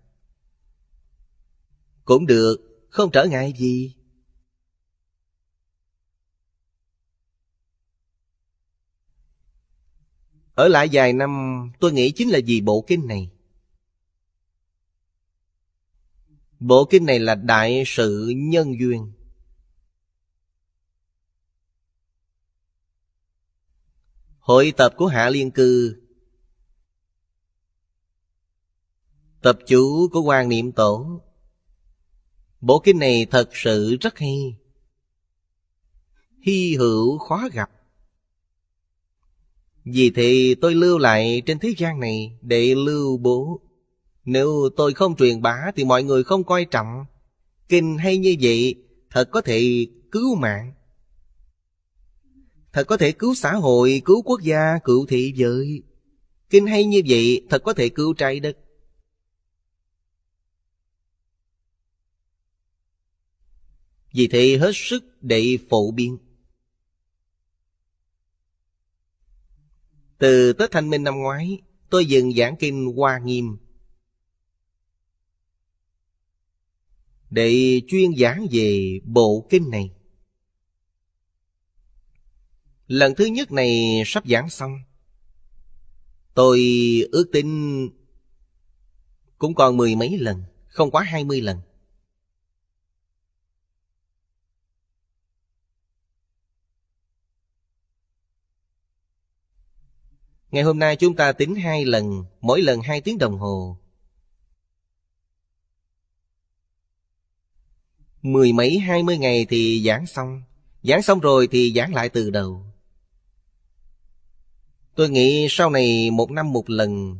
[SPEAKER 1] Cũng được Không trở ngại gì Ở lại vài năm tôi nghĩ chính là vì bộ kinh này. Bộ kinh này là đại sự nhân duyên. Hội tập của Hạ Liên Cư Tập chủ của quan Niệm Tổ Bộ kinh này thật sự rất hay Hy hữu khó gặp vì thì tôi lưu lại trên thế gian này để lưu bố. Nếu tôi không truyền bá thì mọi người không coi trọng. Kinh hay như vậy thật có thể cứu mạng. Thật có thể cứu xã hội, cứu quốc gia, cứu thị giới. Kinh hay như vậy thật có thể cứu trái đất. Vì thế hết sức để phổ biến. Từ Tết Thanh Minh năm ngoái, tôi dừng giảng kinh Hoa Nghiêm. Để chuyên giảng về bộ kinh này. Lần thứ nhất này sắp giảng xong. Tôi ước tính cũng còn mười mấy lần, không quá hai mươi lần. Ngày hôm nay chúng ta tính hai lần, mỗi lần hai tiếng đồng hồ. Mười mấy hai mươi ngày thì giảng xong, giảng xong rồi thì giảng lại từ đầu. Tôi nghĩ sau này một năm một lần,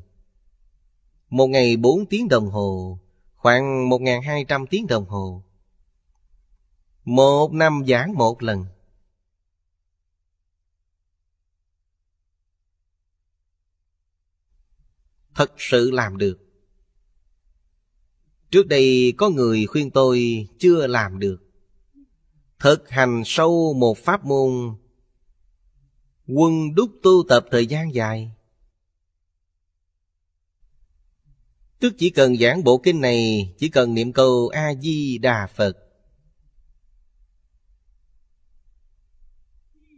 [SPEAKER 1] một ngày bốn tiếng đồng hồ, khoảng một ngàn hai trăm tiếng đồng hồ. Một năm giảng một lần. thật sự làm được trước đây có người khuyên tôi chưa làm được thực hành sâu một pháp môn quân đúc tu tập thời gian dài tức chỉ cần giảng bộ kinh này chỉ cần niệm câu a di đà phật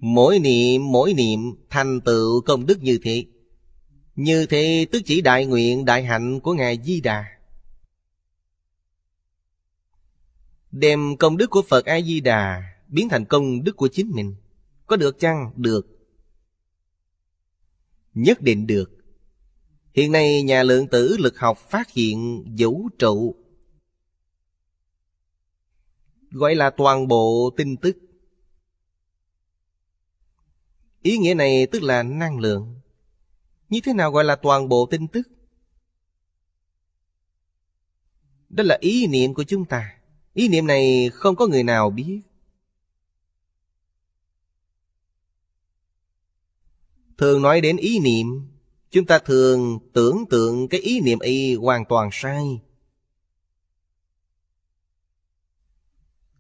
[SPEAKER 1] mỗi niệm mỗi niệm thành tựu công đức như thế như thế tức chỉ đại nguyện đại hạnh của Ngài Di Đà. Đem công đức của Phật A-di-đà biến thành công đức của chính mình. Có được chăng? Được. Nhất định được. Hiện nay nhà lượng tử lực học phát hiện vũ trụ. Gọi là toàn bộ tin tức. Ý nghĩa này tức là năng lượng. Như thế nào gọi là toàn bộ tin tức? Đó là ý niệm của chúng ta. Ý niệm này không có người nào biết. Thường nói đến ý niệm, chúng ta thường tưởng tượng cái ý niệm y hoàn toàn sai.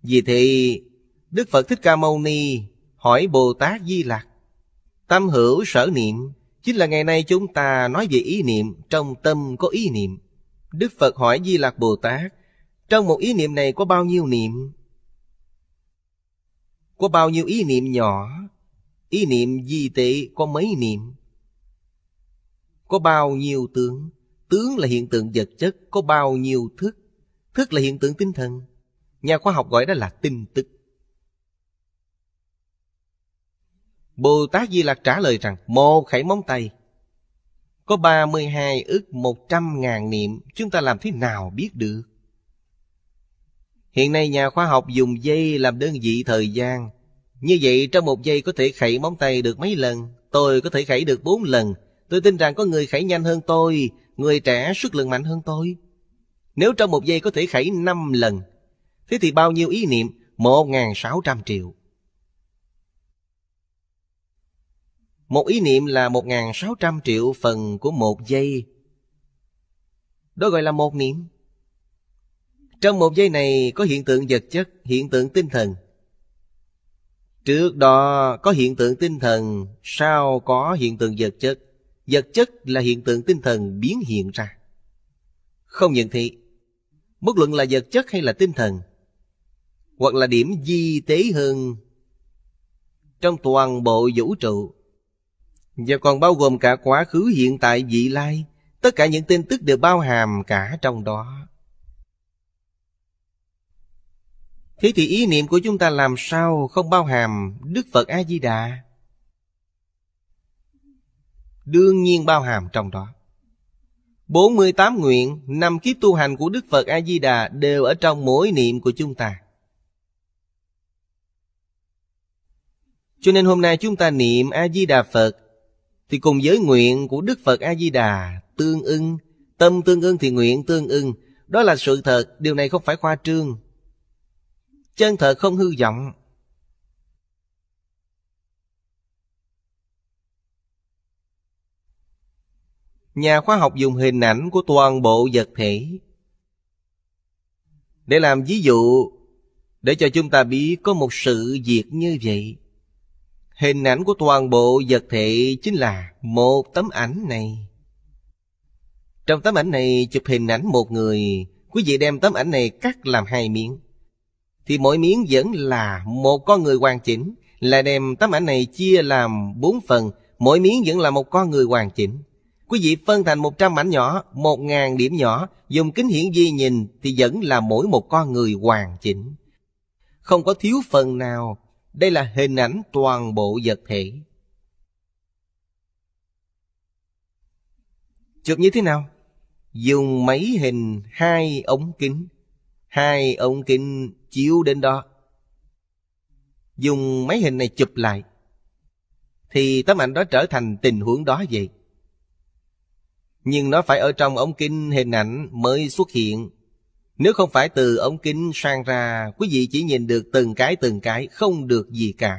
[SPEAKER 1] Vì thế, Đức Phật Thích Ca Mâu Ni hỏi Bồ Tát Di Lặc, tâm hữu sở niệm, Chính là ngày nay chúng ta nói về ý niệm, trong tâm có ý niệm. Đức Phật hỏi Di Lạc Bồ Tát, trong một ý niệm này có bao nhiêu niệm? Có bao nhiêu ý niệm nhỏ? Ý niệm di tệ có mấy niệm? Có bao nhiêu tướng? Tướng là hiện tượng vật chất, có bao nhiêu thức? Thức là hiện tượng tinh thần. Nhà khoa học gọi đó là tinh tức. Bồ Tát Di Lặc trả lời rằng, một khẩy móng tay, có 32 ức 100 ngàn niệm, chúng ta làm thế nào biết được? Hiện nay nhà khoa học dùng dây làm đơn vị thời gian. Như vậy trong một giây có thể khẩy móng tay được mấy lần, tôi có thể khẩy được bốn lần. Tôi tin rằng có người khẩy nhanh hơn tôi, người trẻ sức lực mạnh hơn tôi. Nếu trong một giây có thể khẩy 5 lần, thế thì bao nhiêu ý niệm? 1.600 triệu. Một ý niệm là 1.600 triệu phần của một giây. Đó gọi là một niệm. Trong một giây này có hiện tượng vật chất, hiện tượng tinh thần. Trước đó có hiện tượng tinh thần, sau có hiện tượng vật chất. Vật chất là hiện tượng tinh thần biến hiện ra. Không nhận thị, bất luận là vật chất hay là tinh thần, hoặc là điểm di tế hơn trong toàn bộ vũ trụ và còn bao gồm cả quá khứ hiện tại vị lai. Tất cả những tin tức đều bao hàm cả trong đó. Thế thì ý niệm của chúng ta làm sao không bao hàm Đức Phật A-di-đà? Đương nhiên bao hàm trong đó. 48 nguyện, năm kiếp tu hành của Đức Phật A-di-đà đều ở trong mỗi niệm của chúng ta. Cho nên hôm nay chúng ta niệm A-di-đà Phật thì cùng với nguyện của Đức Phật A Di Đà tương ưng, tâm tương ưng thì nguyện tương ưng, đó là sự thật, điều này không phải khoa trương. Chân thật không hư vọng. Nhà khoa học dùng hình ảnh của toàn bộ vật thể để làm ví dụ để cho chúng ta biết có một sự việc như vậy Hình ảnh của toàn bộ vật thể chính là một tấm ảnh này. Trong tấm ảnh này chụp hình ảnh một người, quý vị đem tấm ảnh này cắt làm hai miếng. Thì mỗi miếng vẫn là một con người hoàn chỉnh, là đem tấm ảnh này chia làm bốn phần, mỗi miếng vẫn là một con người hoàn chỉnh. Quý vị phân thành 100 ảnh nhỏ, 1.000 điểm nhỏ, dùng kính hiển vi nhìn thì vẫn là mỗi một con người hoàn chỉnh. Không có thiếu phần nào đây là hình ảnh toàn bộ vật thể. Chụp như thế nào? Dùng máy hình hai ống kính. Hai ống kính chiếu đến đó. Dùng máy hình này chụp lại. Thì tấm ảnh đó trở thành tình huống đó vậy. Nhưng nó phải ở trong ống kính hình ảnh mới xuất hiện nếu không phải từ ống kính sang ra, quý vị chỉ nhìn được từng cái từng cái, không được gì cả.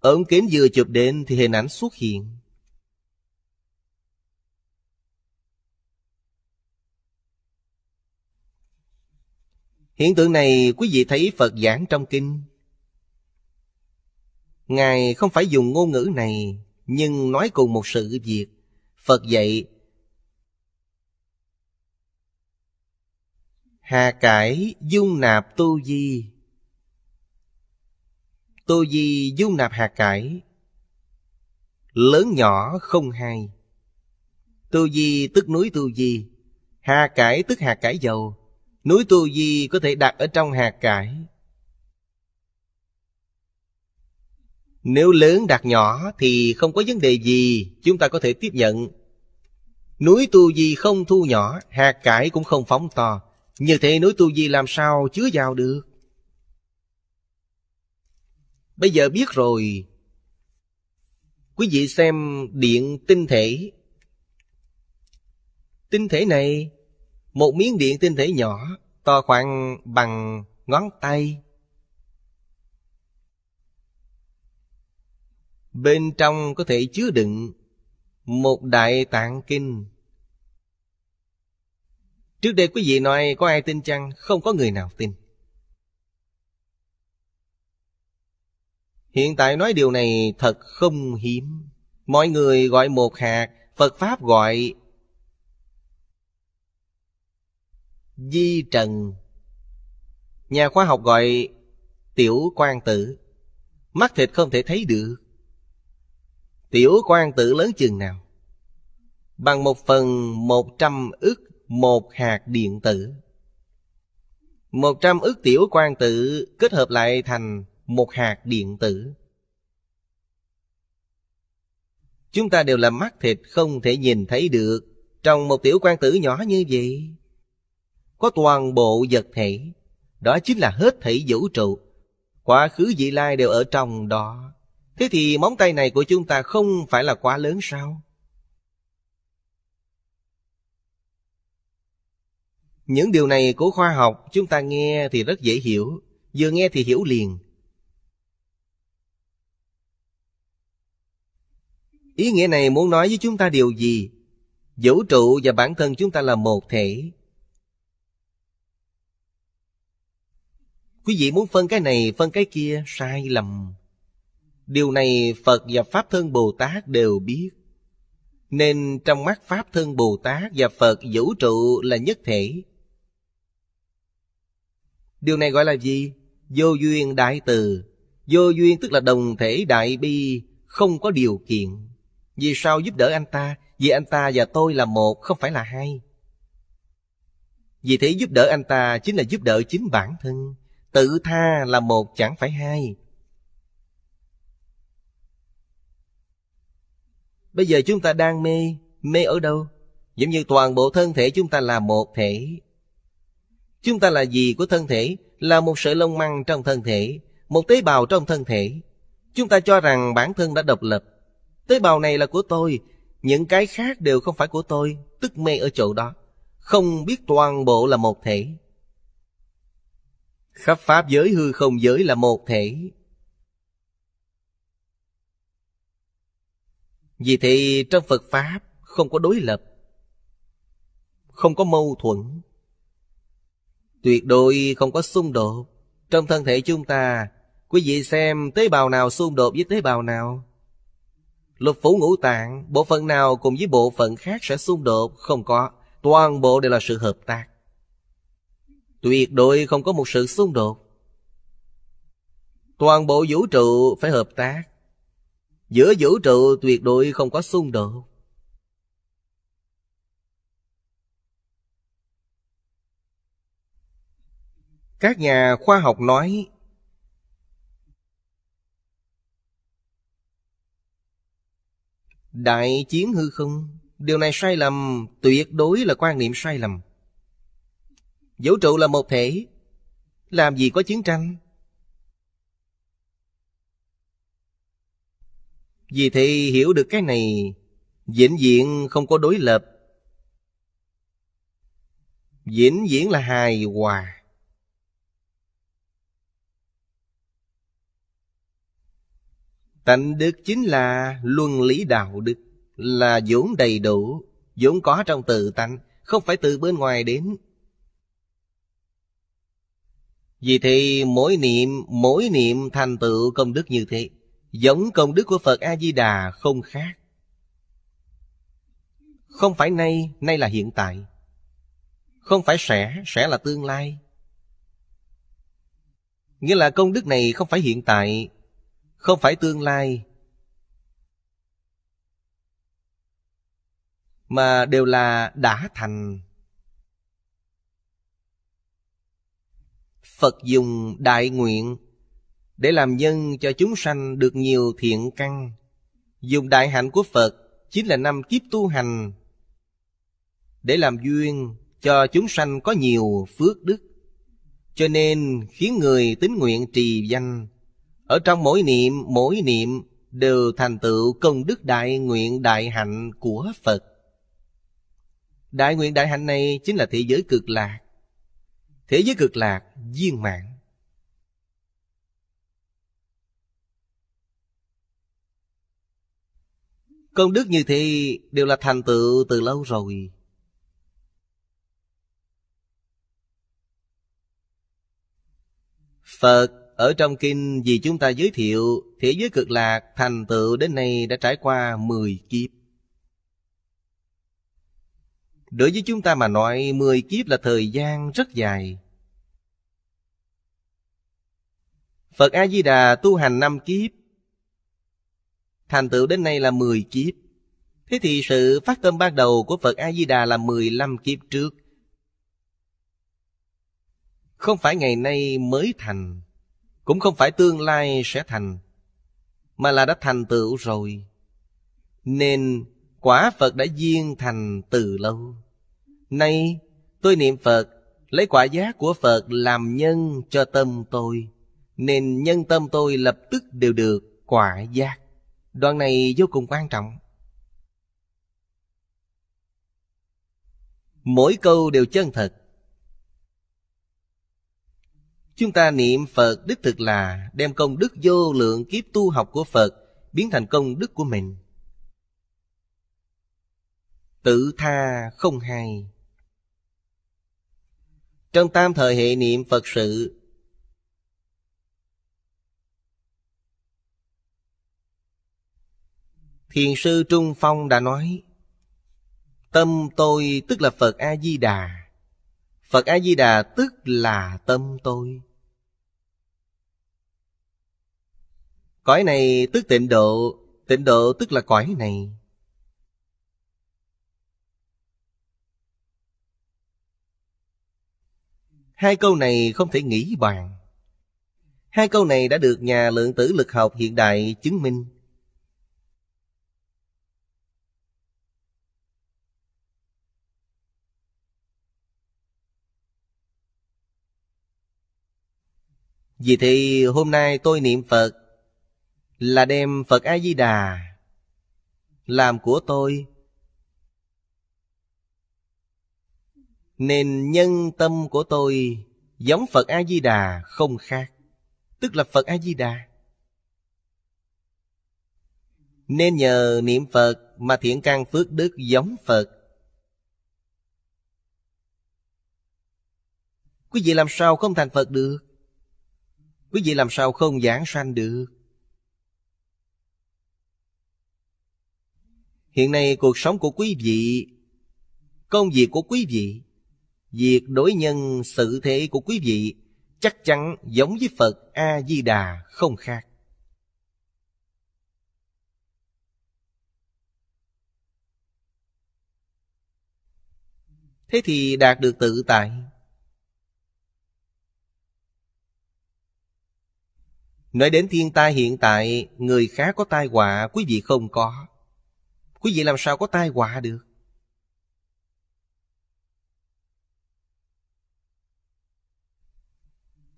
[SPEAKER 1] ống kính vừa chụp đến thì hình ảnh xuất hiện. Hiện tượng này quý vị thấy Phật giảng trong kinh. Ngài không phải dùng ngôn ngữ này, nhưng nói cùng một sự việc. Phật dạy Hà cải dung nạp tu di Tu di dung nạp hà cải Lớn nhỏ không hai Tu di tức núi tu di Hà cải tức hà cải dầu Núi tu di có thể đặt ở trong hà cải Nếu lớn đặt nhỏ thì không có vấn đề gì Chúng ta có thể tiếp nhận Núi tu di không thu nhỏ hà cải cũng không phóng to như thế núi tu di làm sao chứa vào được? Bây giờ biết rồi, quý vị xem điện tinh thể. Tinh thể này, một miếng điện tinh thể nhỏ, to khoảng bằng ngón tay. Bên trong có thể chứa đựng một đại tạng kinh. Trước đây quý vị nói có ai tin chăng? Không có người nào tin. Hiện tại nói điều này thật không hiếm. Mọi người gọi một hạt, Phật Pháp gọi Di Trần. Nhà khoa học gọi Tiểu Quan Tử. Mắt thịt không thể thấy được. Tiểu Quan Tử lớn chừng nào? Bằng một phần một trăm ức một hạt điện tử. một trăm ức tiểu quan tử kết hợp lại thành một hạt điện tử. Chúng ta đều là mắt thịt không thể nhìn thấy được trong một tiểu quan tử nhỏ như vậy. Có toàn bộ vật thể, đó chính là hết thể vũ trụ. Quá khứ vị lai đều ở trong đó. Thế thì móng tay này của chúng ta không phải là quá lớn sao? Những điều này của khoa học chúng ta nghe thì rất dễ hiểu, vừa nghe thì hiểu liền. Ý nghĩa này muốn nói với chúng ta điều gì? Vũ trụ và bản thân chúng ta là một thể. Quý vị muốn phân cái này, phân cái kia, sai lầm. Điều này Phật và Pháp Thân Bồ Tát đều biết. Nên trong mắt Pháp Thân Bồ Tát và Phật vũ trụ là nhất thể. Điều này gọi là gì? Vô duyên đại từ. Vô duyên tức là đồng thể đại bi, không có điều kiện. Vì sao giúp đỡ anh ta? Vì anh ta và tôi là một, không phải là hai. Vì thế giúp đỡ anh ta chính là giúp đỡ chính bản thân. Tự tha là một chẳng phải hai. Bây giờ chúng ta đang mê, mê ở đâu? Giống như toàn bộ thân thể chúng ta là một thể, Chúng ta là gì của thân thể? Là một sợi lông măng trong thân thể, một tế bào trong thân thể. Chúng ta cho rằng bản thân đã độc lập. Tế bào này là của tôi, những cái khác đều không phải của tôi, tức mê ở chỗ đó. Không biết toàn bộ là một thể. Khắp pháp giới hư không giới là một thể. Vì thế trong Phật Pháp không có đối lập, không có mâu thuẫn, Tuyệt đối không có xung đột. Trong thân thể chúng ta, quý vị xem tế bào nào xung đột với tế bào nào. Lục phủ ngũ tạng, bộ phận nào cùng với bộ phận khác sẽ xung đột, không có. Toàn bộ đều là sự hợp tác. Tuyệt đối không có một sự xung đột. Toàn bộ vũ trụ phải hợp tác. Giữa vũ trụ tuyệt đối không có xung đột. Các nhà khoa học nói Đại chiến hư không Điều này sai lầm Tuyệt đối là quan niệm sai lầm Vũ trụ là một thể Làm gì có chiến tranh Vì thế hiểu được cái này Vĩnh viễn không có đối lập Vĩnh viễn là hài hòa Tánh đức chính là luân lý đạo đức, là vốn đầy đủ, vốn có trong tự tánh, không phải từ bên ngoài đến. Vì thế mỗi niệm, mỗi niệm thành tựu công đức như thế, giống công đức của Phật A-di-đà không khác. Không phải nay, nay là hiện tại. Không phải sẽ, sẽ là tương lai. Nghĩa là công đức này không phải hiện tại không phải tương lai mà đều là đã thành phật dùng đại nguyện để làm nhân cho chúng sanh được nhiều thiện căn dùng đại hạnh của phật chính là năm kiếp tu hành để làm duyên cho chúng sanh có nhiều phước đức cho nên khiến người tín nguyện trì danh ở trong mỗi niệm, mỗi niệm đều thành tựu công đức đại nguyện đại hạnh của Phật. Đại nguyện đại hạnh này chính là thế giới cực lạc. Thế giới cực lạc viên mạng. Công đức như thế đều là thành tựu từ lâu rồi. Phật ở trong kinh vì chúng ta giới thiệu Thế giới cực lạc thành tựu đến nay đã trải qua 10 kiếp Đối với chúng ta mà nói 10 kiếp là thời gian rất dài Phật A-di-đà tu hành năm kiếp Thành tựu đến nay là 10 kiếp Thế thì sự phát tâm ban đầu của Phật A-di-đà là 15 kiếp trước Không phải ngày nay mới thành cũng không phải tương lai sẽ thành mà là đã thành tựu rồi nên quả phật đã duyên thành từ lâu nay tôi niệm phật lấy quả giác của phật làm nhân cho tâm tôi nên nhân tâm tôi lập tức đều được quả giác đoạn này vô cùng quan trọng mỗi câu đều chân thật Chúng ta niệm Phật đích thực là đem công đức vô lượng kiếp tu học của Phật biến thành công đức của mình. Tự tha không hay Trong tam thời hệ niệm Phật sự Thiền sư Trung Phong đã nói Tâm tôi tức là Phật A-di-đà Phật A-di-đà tức là tâm tôi. Cõi này tức tịnh độ, tịnh độ tức là cõi này. Hai câu này không thể nghĩ bàn. Hai câu này đã được nhà lượng tử lực học hiện đại chứng minh. Vì thì hôm nay tôi niệm Phật là đem Phật A-di-đà làm của tôi. Nên nhân tâm của tôi giống Phật A-di-đà không khác, tức là Phật A-di-đà. Nên nhờ niệm Phật mà thiện căn phước đức giống Phật. Quý vị làm sao không thành Phật được? Quý vị làm sao không giảng sanh được? Hiện nay cuộc sống của quý vị, công việc của quý vị, việc đối nhân sự thế của quý vị chắc chắn giống với Phật A-di-đà không khác. Thế thì đạt được tự tại Nói đến thiên tai hiện tại, người khác có tai họa, quý vị không có. Quý vị làm sao có tai họa được?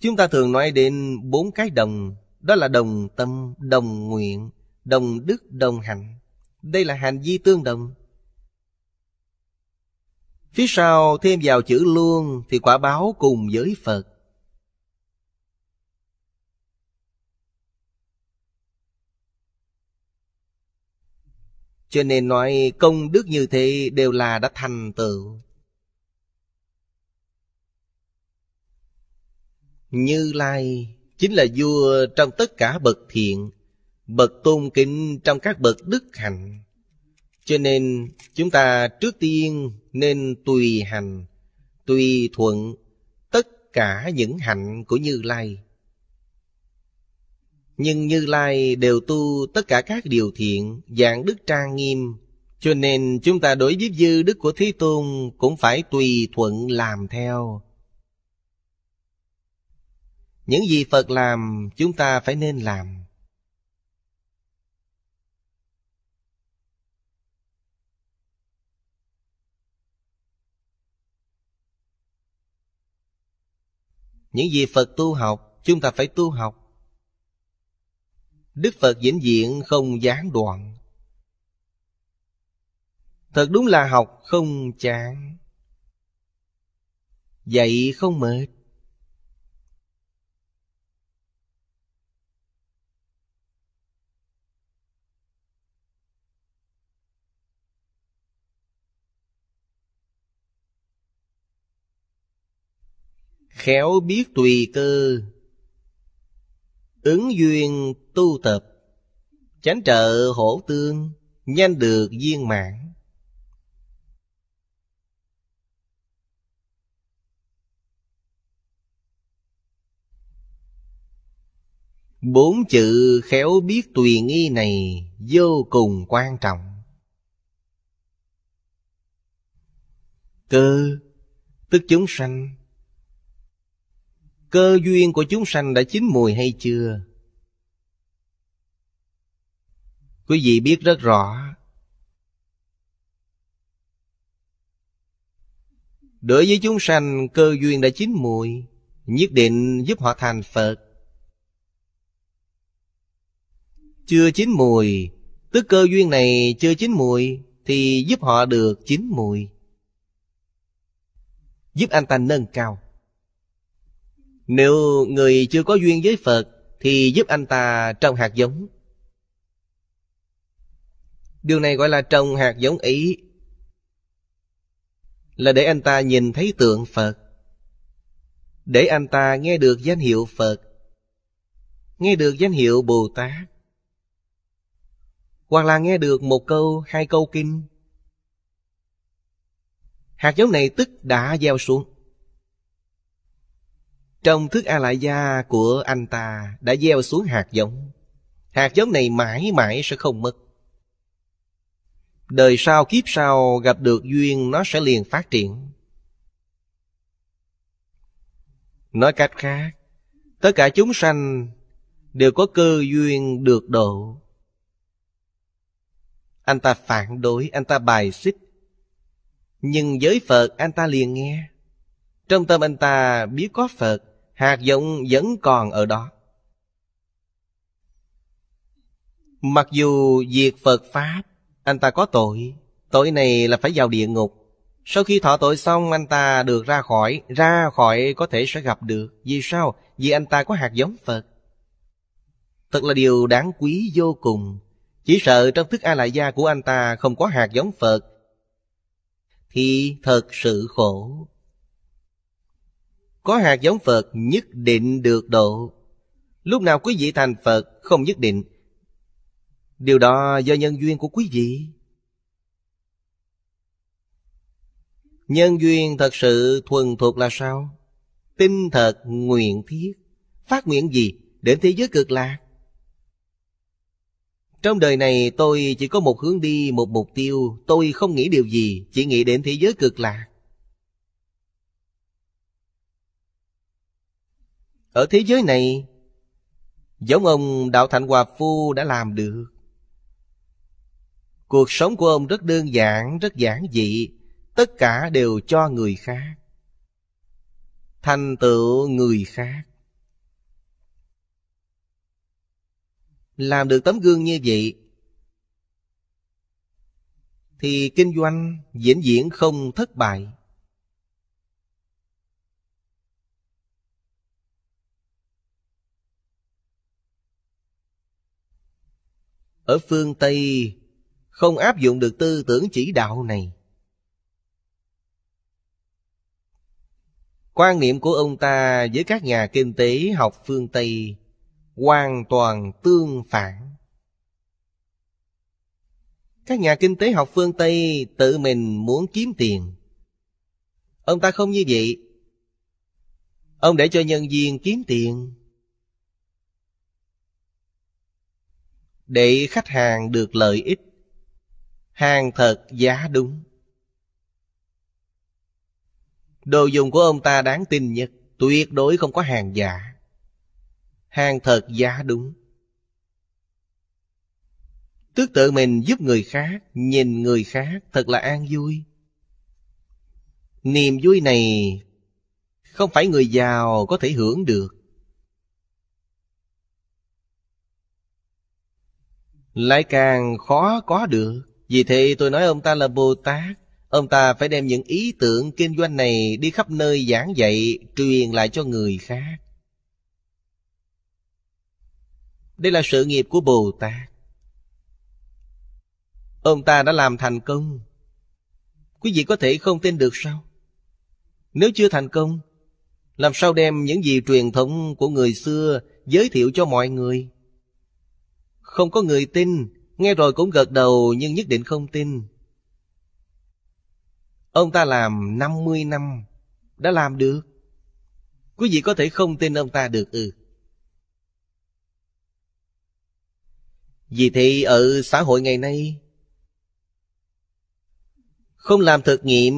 [SPEAKER 1] Chúng ta thường nói đến bốn cái đồng, đó là đồng tâm, đồng nguyện, đồng đức, đồng hạnh. Đây là hành vi tương đồng. Phía sau thêm vào chữ luôn thì quả báo cùng với Phật. Cho nên nói công đức như thế đều là đã thành tựu. Như Lai chính là vua trong tất cả bậc thiện, bậc tôn kính trong các bậc đức hạnh. Cho nên chúng ta trước tiên nên tùy hành, tùy thuận tất cả những hạnh của Như Lai nhưng Như Lai đều tu tất cả các điều thiện, dạng đức trang nghiêm. Cho nên chúng ta đối với dư đức của Thế Tôn cũng phải tùy thuận làm theo. Những gì Phật làm chúng ta phải nên làm. Những gì Phật tu học chúng ta phải tu học. Đức Phật vĩnh diện không gián đoạn Thật đúng là học không chán Dạy không mệt Khéo biết tùy cơ Ứng duyên tu tập Chánh trợ hổ tương Nhanh được viên mãn Bốn chữ khéo biết tùy nghi này vô cùng quan trọng. Cơ, tức chúng sanh, cơ duyên của chúng sanh đã chín mùi hay chưa? Quý vị biết rất rõ. Đối với chúng sanh cơ duyên đã chín mùi, nhất định giúp họ thành Phật. Chưa chín mùi, tức cơ duyên này chưa chín mùi thì giúp họ được chín mùi. Giúp anh ta nâng cao. Nếu người chưa có duyên với Phật Thì giúp anh ta trồng hạt giống Điều này gọi là trồng hạt giống ý Là để anh ta nhìn thấy tượng Phật Để anh ta nghe được danh hiệu Phật Nghe được danh hiệu Bồ Tát Hoặc là nghe được một câu, hai câu kinh Hạt giống này tức đã gieo xuống trong thức a lại gia của anh ta đã gieo xuống hạt giống. Hạt giống này mãi mãi sẽ không mất. Đời sau kiếp sau gặp được duyên nó sẽ liền phát triển. Nói cách khác, tất cả chúng sanh đều có cơ duyên được độ. Anh ta phản đối, anh ta bài xích. Nhưng giới Phật anh ta liền nghe. Trong tâm anh ta biết có Phật, hạt giống vẫn còn ở đó. Mặc dù diệt Phật Pháp, anh ta có tội, tội này là phải vào địa ngục. Sau khi thọ tội xong anh ta được ra khỏi, ra khỏi có thể sẽ gặp được. Vì sao? Vì anh ta có hạt giống Phật. Thật là điều đáng quý vô cùng. Chỉ sợ trong thức A-lại gia của anh ta không có hạt giống Phật. Thì thật sự khổ. Có hạt giống Phật nhất định được độ Lúc nào quý vị thành Phật không nhất định Điều đó do nhân duyên của quý vị Nhân duyên thật sự thuần thuộc là sao? Tinh thật nguyện thiết Phát nguyện gì đến thế giới cực lạc? Trong đời này tôi chỉ có một hướng đi, một mục tiêu Tôi không nghĩ điều gì, chỉ nghĩ đến thế giới cực lạc Ở thế giới này Giống ông Đạo Thành Hòa Phu đã làm được Cuộc sống của ông rất đơn giản, rất giản dị Tất cả đều cho người khác Thành tựu người khác Làm được tấm gương như vậy Thì kinh doanh diễn diễn không thất bại ở phương Tây không áp dụng được tư tưởng chỉ đạo này. Quan niệm của ông ta với các nhà kinh tế học phương Tây hoàn toàn tương phản. Các nhà kinh tế học phương Tây tự mình muốn kiếm tiền. Ông ta không như vậy. Ông để cho nhân viên kiếm tiền để khách hàng được lợi ích hàng thật giá đúng đồ dùng của ông ta đáng tin nhất tuyệt đối không có hàng giả hàng thật giá đúng tước tự mình giúp người khác nhìn người khác thật là an vui niềm vui này không phải người giàu có thể hưởng được lại càng khó có được. Vì thế tôi nói ông ta là Bồ Tát. Ông ta phải đem những ý tưởng kinh doanh này đi khắp nơi giảng dạy, truyền lại cho người khác. Đây là sự nghiệp của Bồ Tát. Ông ta đã làm thành công. Quý vị có thể không tin được sao? Nếu chưa thành công, làm sao đem những gì truyền thống của người xưa giới thiệu cho mọi người? Không có người tin, nghe rồi cũng gật đầu nhưng nhất định không tin. Ông ta làm 50 năm, đã làm được. Quý vị có thể không tin ông ta được ừ. Vì thì ở xã hội ngày nay, không làm thực nghiệm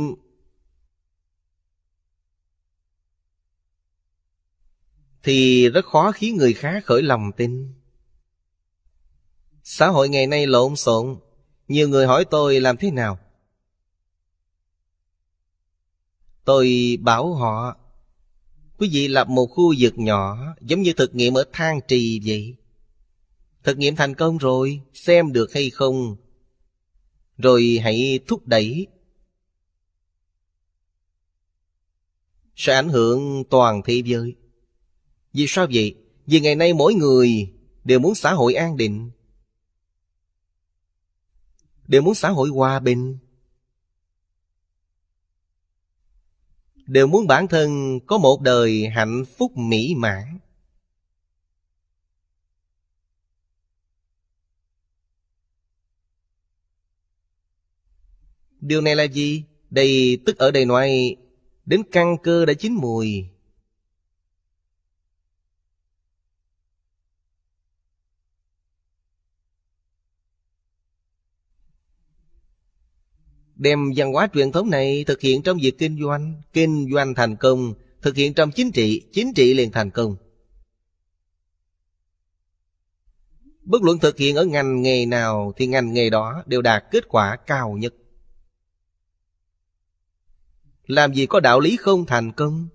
[SPEAKER 1] thì rất khó khiến người khác khởi lòng tin Xã hội ngày nay lộn xộn, nhiều người hỏi tôi làm thế nào. Tôi bảo họ, quý vị lập một khu vực nhỏ giống như thực nghiệm ở thang trì vậy. Thực nghiệm thành công rồi, xem được hay không. Rồi hãy thúc đẩy. Sẽ ảnh hưởng toàn thế giới. Vì sao vậy? Vì ngày nay mỗi người đều muốn xã hội an định đều muốn xã hội hòa bình đều muốn bản thân có một đời hạnh phúc mỹ mãn điều này là gì đây tức ở đây nói đến căn cơ đã chín mùi đem văn hóa truyền thống này thực hiện trong việc kinh doanh, kinh doanh thành công, thực hiện trong chính trị, chính trị liền thành công. Bất luận thực hiện ở ngành nghề nào thì ngành nghề đó đều đạt kết quả cao nhất. Làm gì có đạo lý không thành công?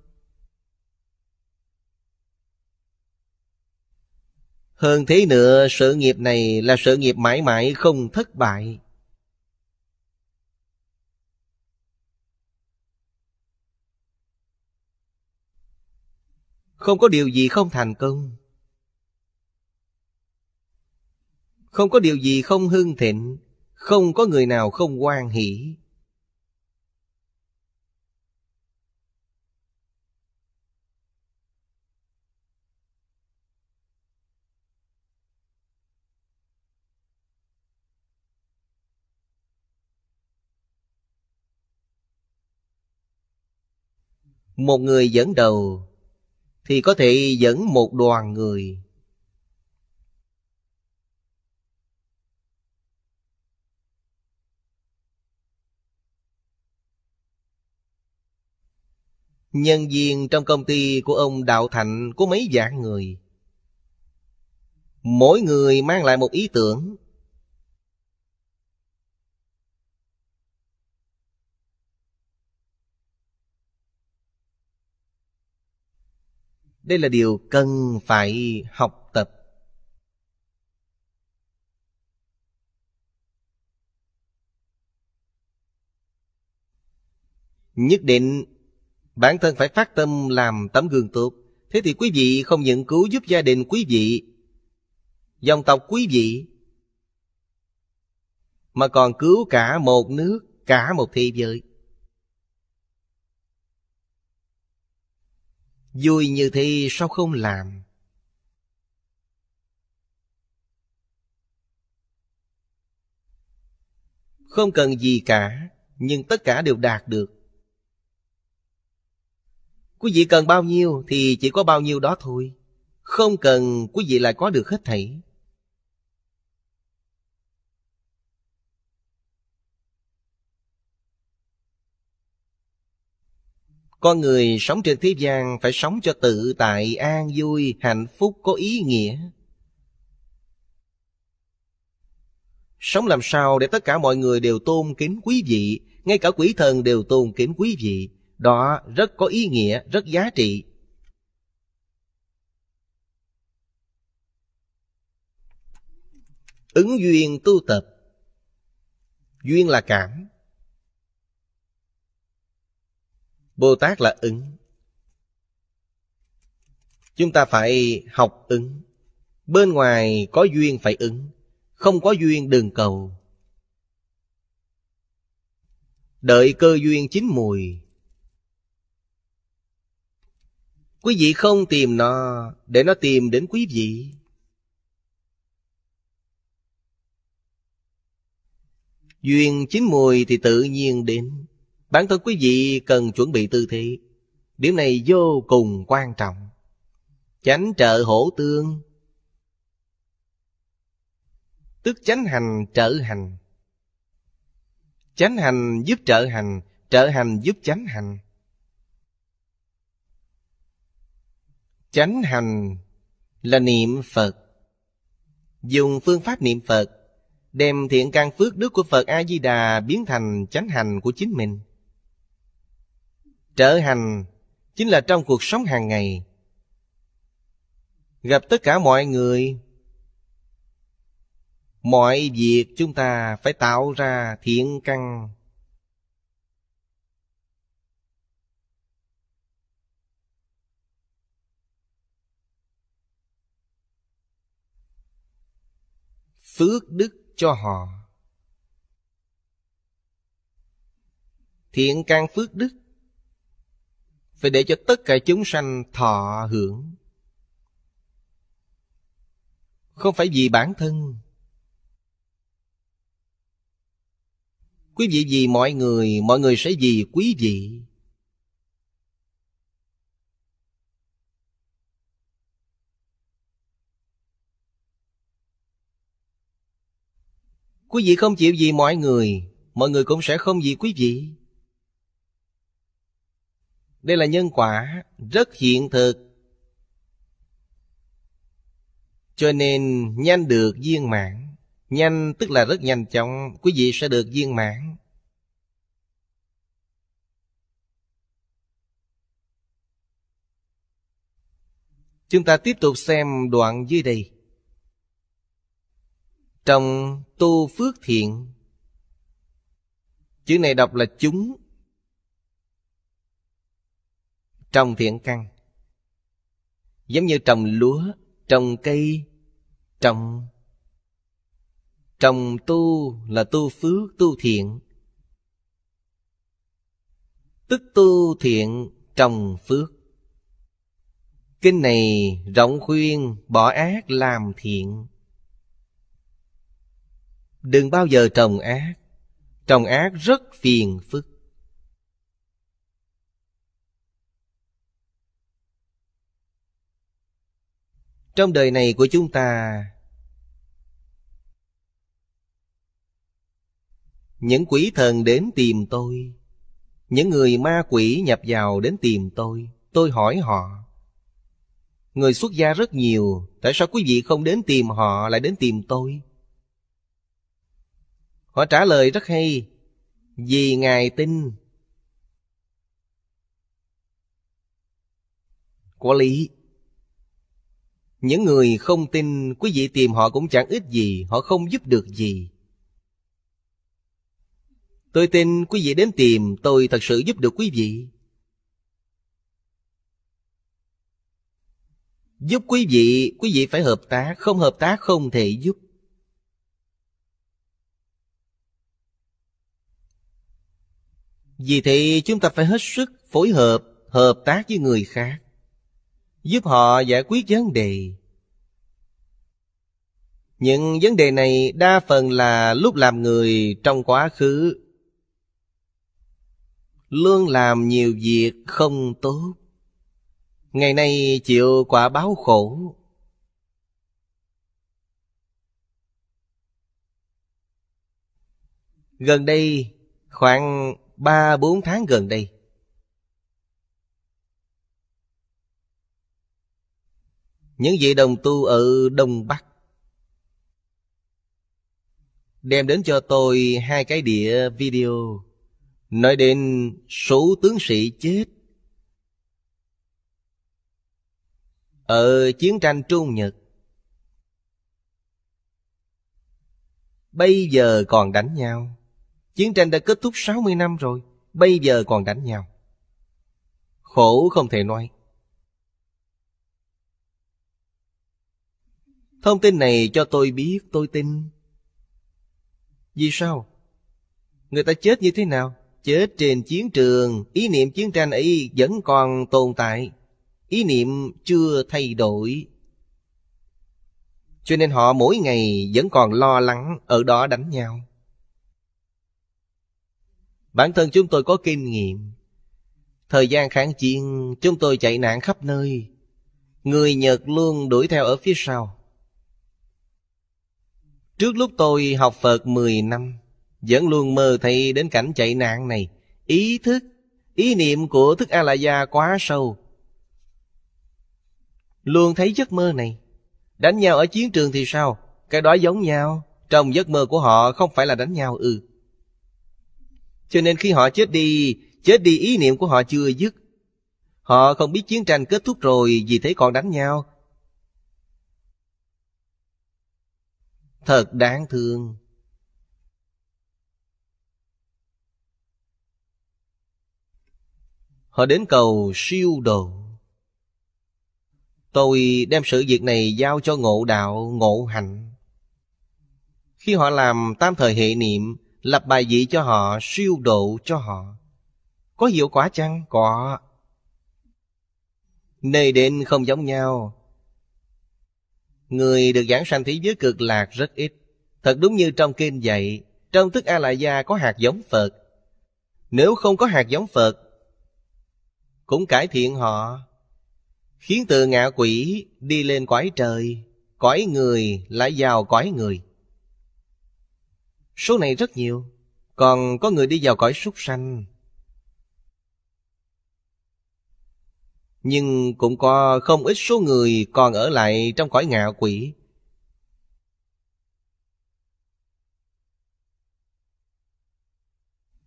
[SPEAKER 1] Hơn thế nữa, sự nghiệp này là sự nghiệp mãi mãi không thất bại. Không có điều gì không thành công Không có điều gì không hưng thịnh Không có người nào không quan hỷ một người dẫn đầu thì có thể dẫn một đoàn người Nhân viên trong công ty của ông Đạo Thạnh có mấy vạn người. Mỗi người mang lại một ý tưởng, Đây là điều cần phải học tập. Nhất định bản thân phải phát tâm làm tấm gương tốt. Thế thì quý vị không những cứu giúp gia đình quý vị, dòng tộc quý vị, mà còn cứu cả một nước, cả một thế giới. Vui như thế sao không làm? Không cần gì cả, nhưng tất cả đều đạt được. Quý vị cần bao nhiêu thì chỉ có bao nhiêu đó thôi. Không cần quý vị lại có được hết thảy. Con người sống trên thế gian phải sống cho tự tại, an vui, hạnh phúc, có ý nghĩa. Sống làm sao để tất cả mọi người đều tôn kính quý vị, ngay cả quỷ thần đều tôn kính quý vị. Đó rất có ý nghĩa, rất giá trị. Ứng duyên tu tập Duyên là cảm Bồ Tát là ứng. Chúng ta phải học ứng. Bên ngoài có duyên phải ứng, không có duyên đừng cầu. Đợi cơ duyên chín mùi. Quý vị không tìm nó để nó tìm đến quý vị. Duyên chín mùi thì tự nhiên đến. Bản thân quý vị cần chuẩn bị tư thế. Điểm này vô cùng quan trọng. Chánh trợ hổ tương. Tức chánh hành trợ hành. Chánh hành giúp trợ hành, trợ hành giúp chánh hành. Chánh hành là niệm Phật. Dùng phương pháp niệm Phật, đem thiện căn phước đức của Phật A-di-đà biến thành chánh hành của chính mình trở hành chính là trong cuộc sống hàng ngày gặp tất cả mọi người mọi việc chúng ta phải tạo ra thiện căn phước đức cho họ thiện căn phước đức phải để cho tất cả chúng sanh thọ hưởng không phải vì bản thân quý vị vì mọi người mọi người sẽ vì quý vị quý vị không chịu vì mọi người mọi người cũng sẽ không vì quý vị đây là nhân quả rất hiện thực. Cho nên nhanh được viên mãn. Nhanh tức là rất nhanh chóng, quý vị sẽ được viên mãn. Chúng ta tiếp tục xem đoạn dưới đây. Trong tu phước thiện Chữ này đọc là chúng trồng thiện căn giống như trồng lúa trồng cây trồng trồng tu là tu phước tu thiện tức tu thiện trồng phước kinh này rộng khuyên bỏ ác làm thiện đừng bao giờ trồng ác trồng ác rất phiền phức Trong đời này của chúng ta Những quỷ thần đến tìm tôi Những người ma quỷ nhập vào đến tìm tôi Tôi hỏi họ Người xuất gia rất nhiều Tại sao quý vị không đến tìm họ lại đến tìm tôi Họ trả lời rất hay Vì Ngài tin Có lý những người không tin, quý vị tìm họ cũng chẳng ít gì, họ không giúp được gì. Tôi tin quý vị đến tìm, tôi thật sự giúp được quý vị. Giúp quý vị, quý vị phải hợp tác, không hợp tác không thể giúp. Vì thế chúng ta phải hết sức phối hợp, hợp tác với người khác giúp họ giải quyết vấn đề. Những vấn đề này đa phần là lúc làm người trong quá khứ luôn làm nhiều việc không tốt. Ngày nay chịu quả báo khổ. Gần đây, khoảng ba bốn tháng gần đây, những vị đồng tu ở Đông Bắc đem đến cho tôi hai cái đĩa video nói đến số tướng sĩ chết ở chiến tranh Trung Nhật. Bây giờ còn đánh nhau. Chiến tranh đã kết thúc sáu mươi năm rồi, bây giờ còn đánh nhau. Khổ không thể nói. Thông tin này cho tôi biết tôi tin. Vì sao? Người ta chết như thế nào? Chết trên chiến trường, ý niệm chiến tranh ấy vẫn còn tồn tại. Ý niệm chưa thay đổi. Cho nên họ mỗi ngày vẫn còn lo lắng ở đó đánh nhau. Bản thân chúng tôi có kinh nghiệm. Thời gian kháng chiến, chúng tôi chạy nạn khắp nơi. Người Nhật luôn đuổi theo ở phía sau. Trước lúc tôi học Phật 10 năm, vẫn luôn mơ thấy đến cảnh chạy nạn này. Ý thức, ý niệm của thức A-la-gia quá sâu. Luôn thấy giấc mơ này. Đánh nhau ở chiến trường thì sao? Cái đó giống nhau. Trong giấc mơ của họ không phải là đánh nhau ừ. Cho nên khi họ chết đi, chết đi ý niệm của họ chưa dứt. Họ không biết chiến tranh kết thúc rồi vì thế còn đánh nhau. Thật đáng thương. Họ đến cầu siêu độ. Tôi đem sự việc này giao cho ngộ đạo, ngộ hạnh. Khi họ làm tam thời hệ niệm, lập bài vị cho họ, siêu độ cho họ. Có hiệu quả chăng? Có. Nơi đến không giống nhau, Người được giảng sanh thế giới cực lạc rất ít. Thật đúng như trong kinh dạy, trong thức A-la-gia có hạt giống Phật. Nếu không có hạt giống Phật, cũng cải thiện họ, khiến từ ngạ quỷ đi lên quái trời, quái người lại vào quái người. Số này rất nhiều, còn có người đi vào cõi súc sanh, nhưng cũng có không ít số người còn ở lại trong cõi ngạ quỷ.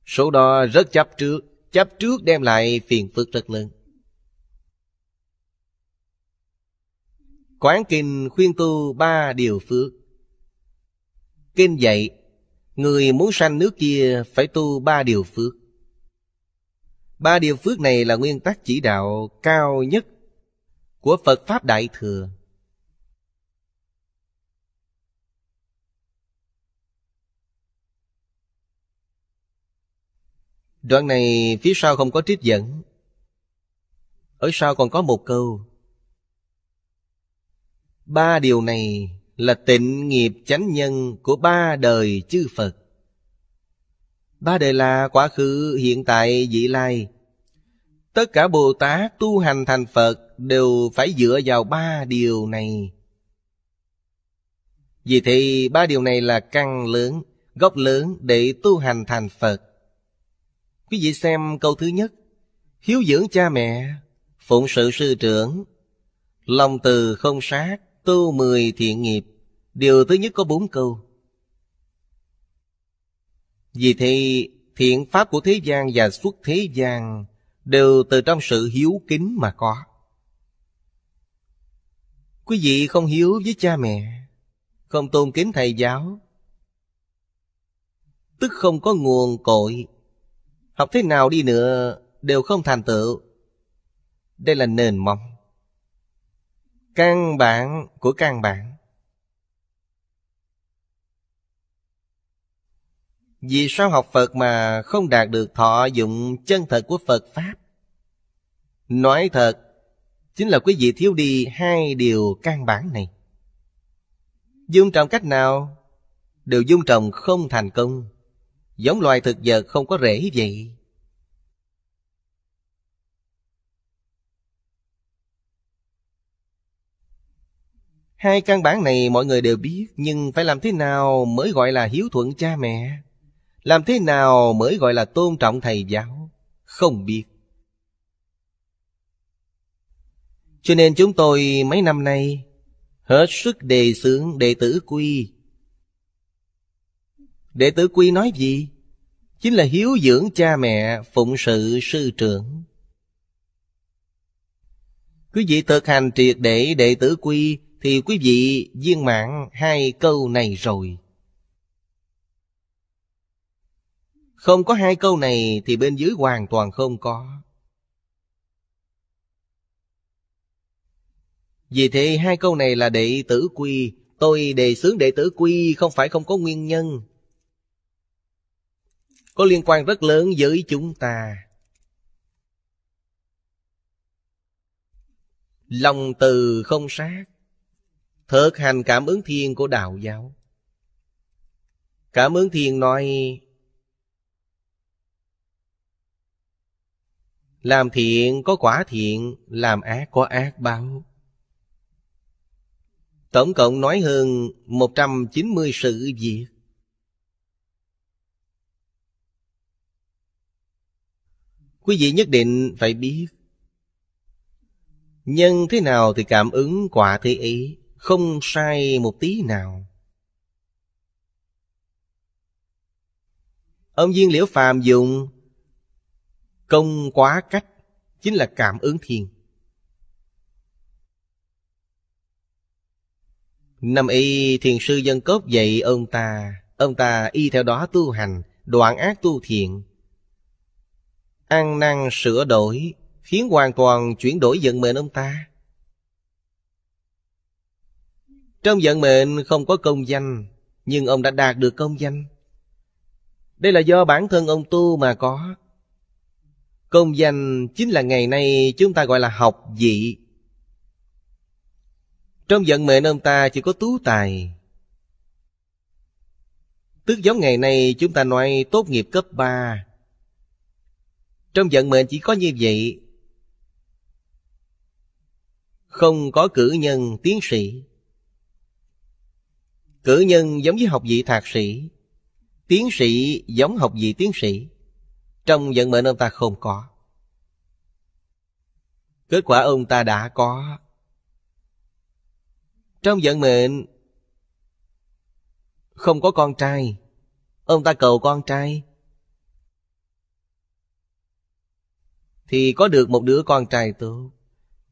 [SPEAKER 1] Số đó rất chấp trước, chấp trước đem lại phiền phức rất lớn. Quán kinh khuyên tu ba điều phước. Kinh dạy, người muốn sanh nước kia phải tu ba điều phước. Ba điều phước này là nguyên tắc chỉ đạo cao nhất của Phật Pháp Đại Thừa. Đoạn này phía sau không có trích dẫn. Ở sau còn có một câu. Ba điều này là tịnh nghiệp chánh nhân của ba đời chư Phật. Ba đề là quá khứ, hiện tại, vị lai. Tất cả Bồ Tát tu hành thành Phật đều phải dựa vào ba điều này. Vì thế ba điều này là căn lớn, gốc lớn để tu hành thành Phật. Quý vị xem câu thứ nhất. Hiếu dưỡng cha mẹ, phụng sự sư trưởng, lòng từ không sát, tu mười thiện nghiệp. Điều thứ nhất có bốn câu. Vì thế, thiện pháp của thế gian và xuất thế gian đều từ trong sự hiếu kính mà có. Quý vị không hiếu với cha mẹ, không tôn kính thầy giáo, tức không có nguồn cội. Học thế nào đi nữa đều không thành tựu. Đây là nền móng. Căn bản của căn bản. Vì sao học Phật mà không đạt được thọ dụng chân thật của Phật Pháp? Nói thật, chính là quý vị thiếu đi hai điều căn bản này. Dung trồng cách nào đều dung trồng không thành công, giống loài thực vật không có rễ vậy. Hai căn bản này mọi người đều biết, nhưng phải làm thế nào mới gọi là hiếu thuận cha mẹ? Làm thế nào mới gọi là tôn trọng thầy giáo? Không biết. Cho nên chúng tôi mấy năm nay hết sức đề xướng đệ tử quy. Đệ tử quy nói gì? Chính là hiếu dưỡng cha mẹ, phụng sự sư trưởng. Quý vị thực hành triệt để đệ tử quy thì quý vị viên mãn hai câu này rồi. Không có hai câu này thì bên dưới hoàn toàn không có. Vì thế hai câu này là đệ tử quy, tôi đề xướng đệ tử quy không phải không có nguyên nhân. Có liên quan rất lớn với chúng ta. Lòng từ không sát, thực hành cảm ứng thiên của đạo giáo. Cảm ứng thiên nói Làm thiện có quả thiện, làm ác có ác báo. Tổng cộng nói hơn 190 sự việc. Quý vị nhất định phải biết Nhân thế nào thì cảm ứng quả thế ấy Không sai một tí nào Ông viên liễu phàm dùng công quá cách chính là cảm ứng thiền năm y thiền sư dân cốt dạy ông ta ông ta y theo đó tu hành đoạn ác tu thiện ăn năn sửa đổi khiến hoàn toàn chuyển đổi vận mệnh ông ta trong vận mệnh không có công danh nhưng ông đã đạt được công danh đây là do bản thân ông tu mà có Công danh chính là ngày nay chúng ta gọi là học vị. Trong vận mệnh ông ta chỉ có tú tài. Tức giống ngày nay chúng ta nói tốt nghiệp cấp 3. Trong vận mệnh chỉ có như vậy. Không có cử nhân tiến sĩ. Cử nhân giống với học vị thạc sĩ. Tiến sĩ giống học vị tiến sĩ. Trong vận mệnh ông ta không có. Kết quả ông ta đã có. Trong vận mệnh không có con trai, ông ta cầu con trai thì có được một đứa con trai tốt.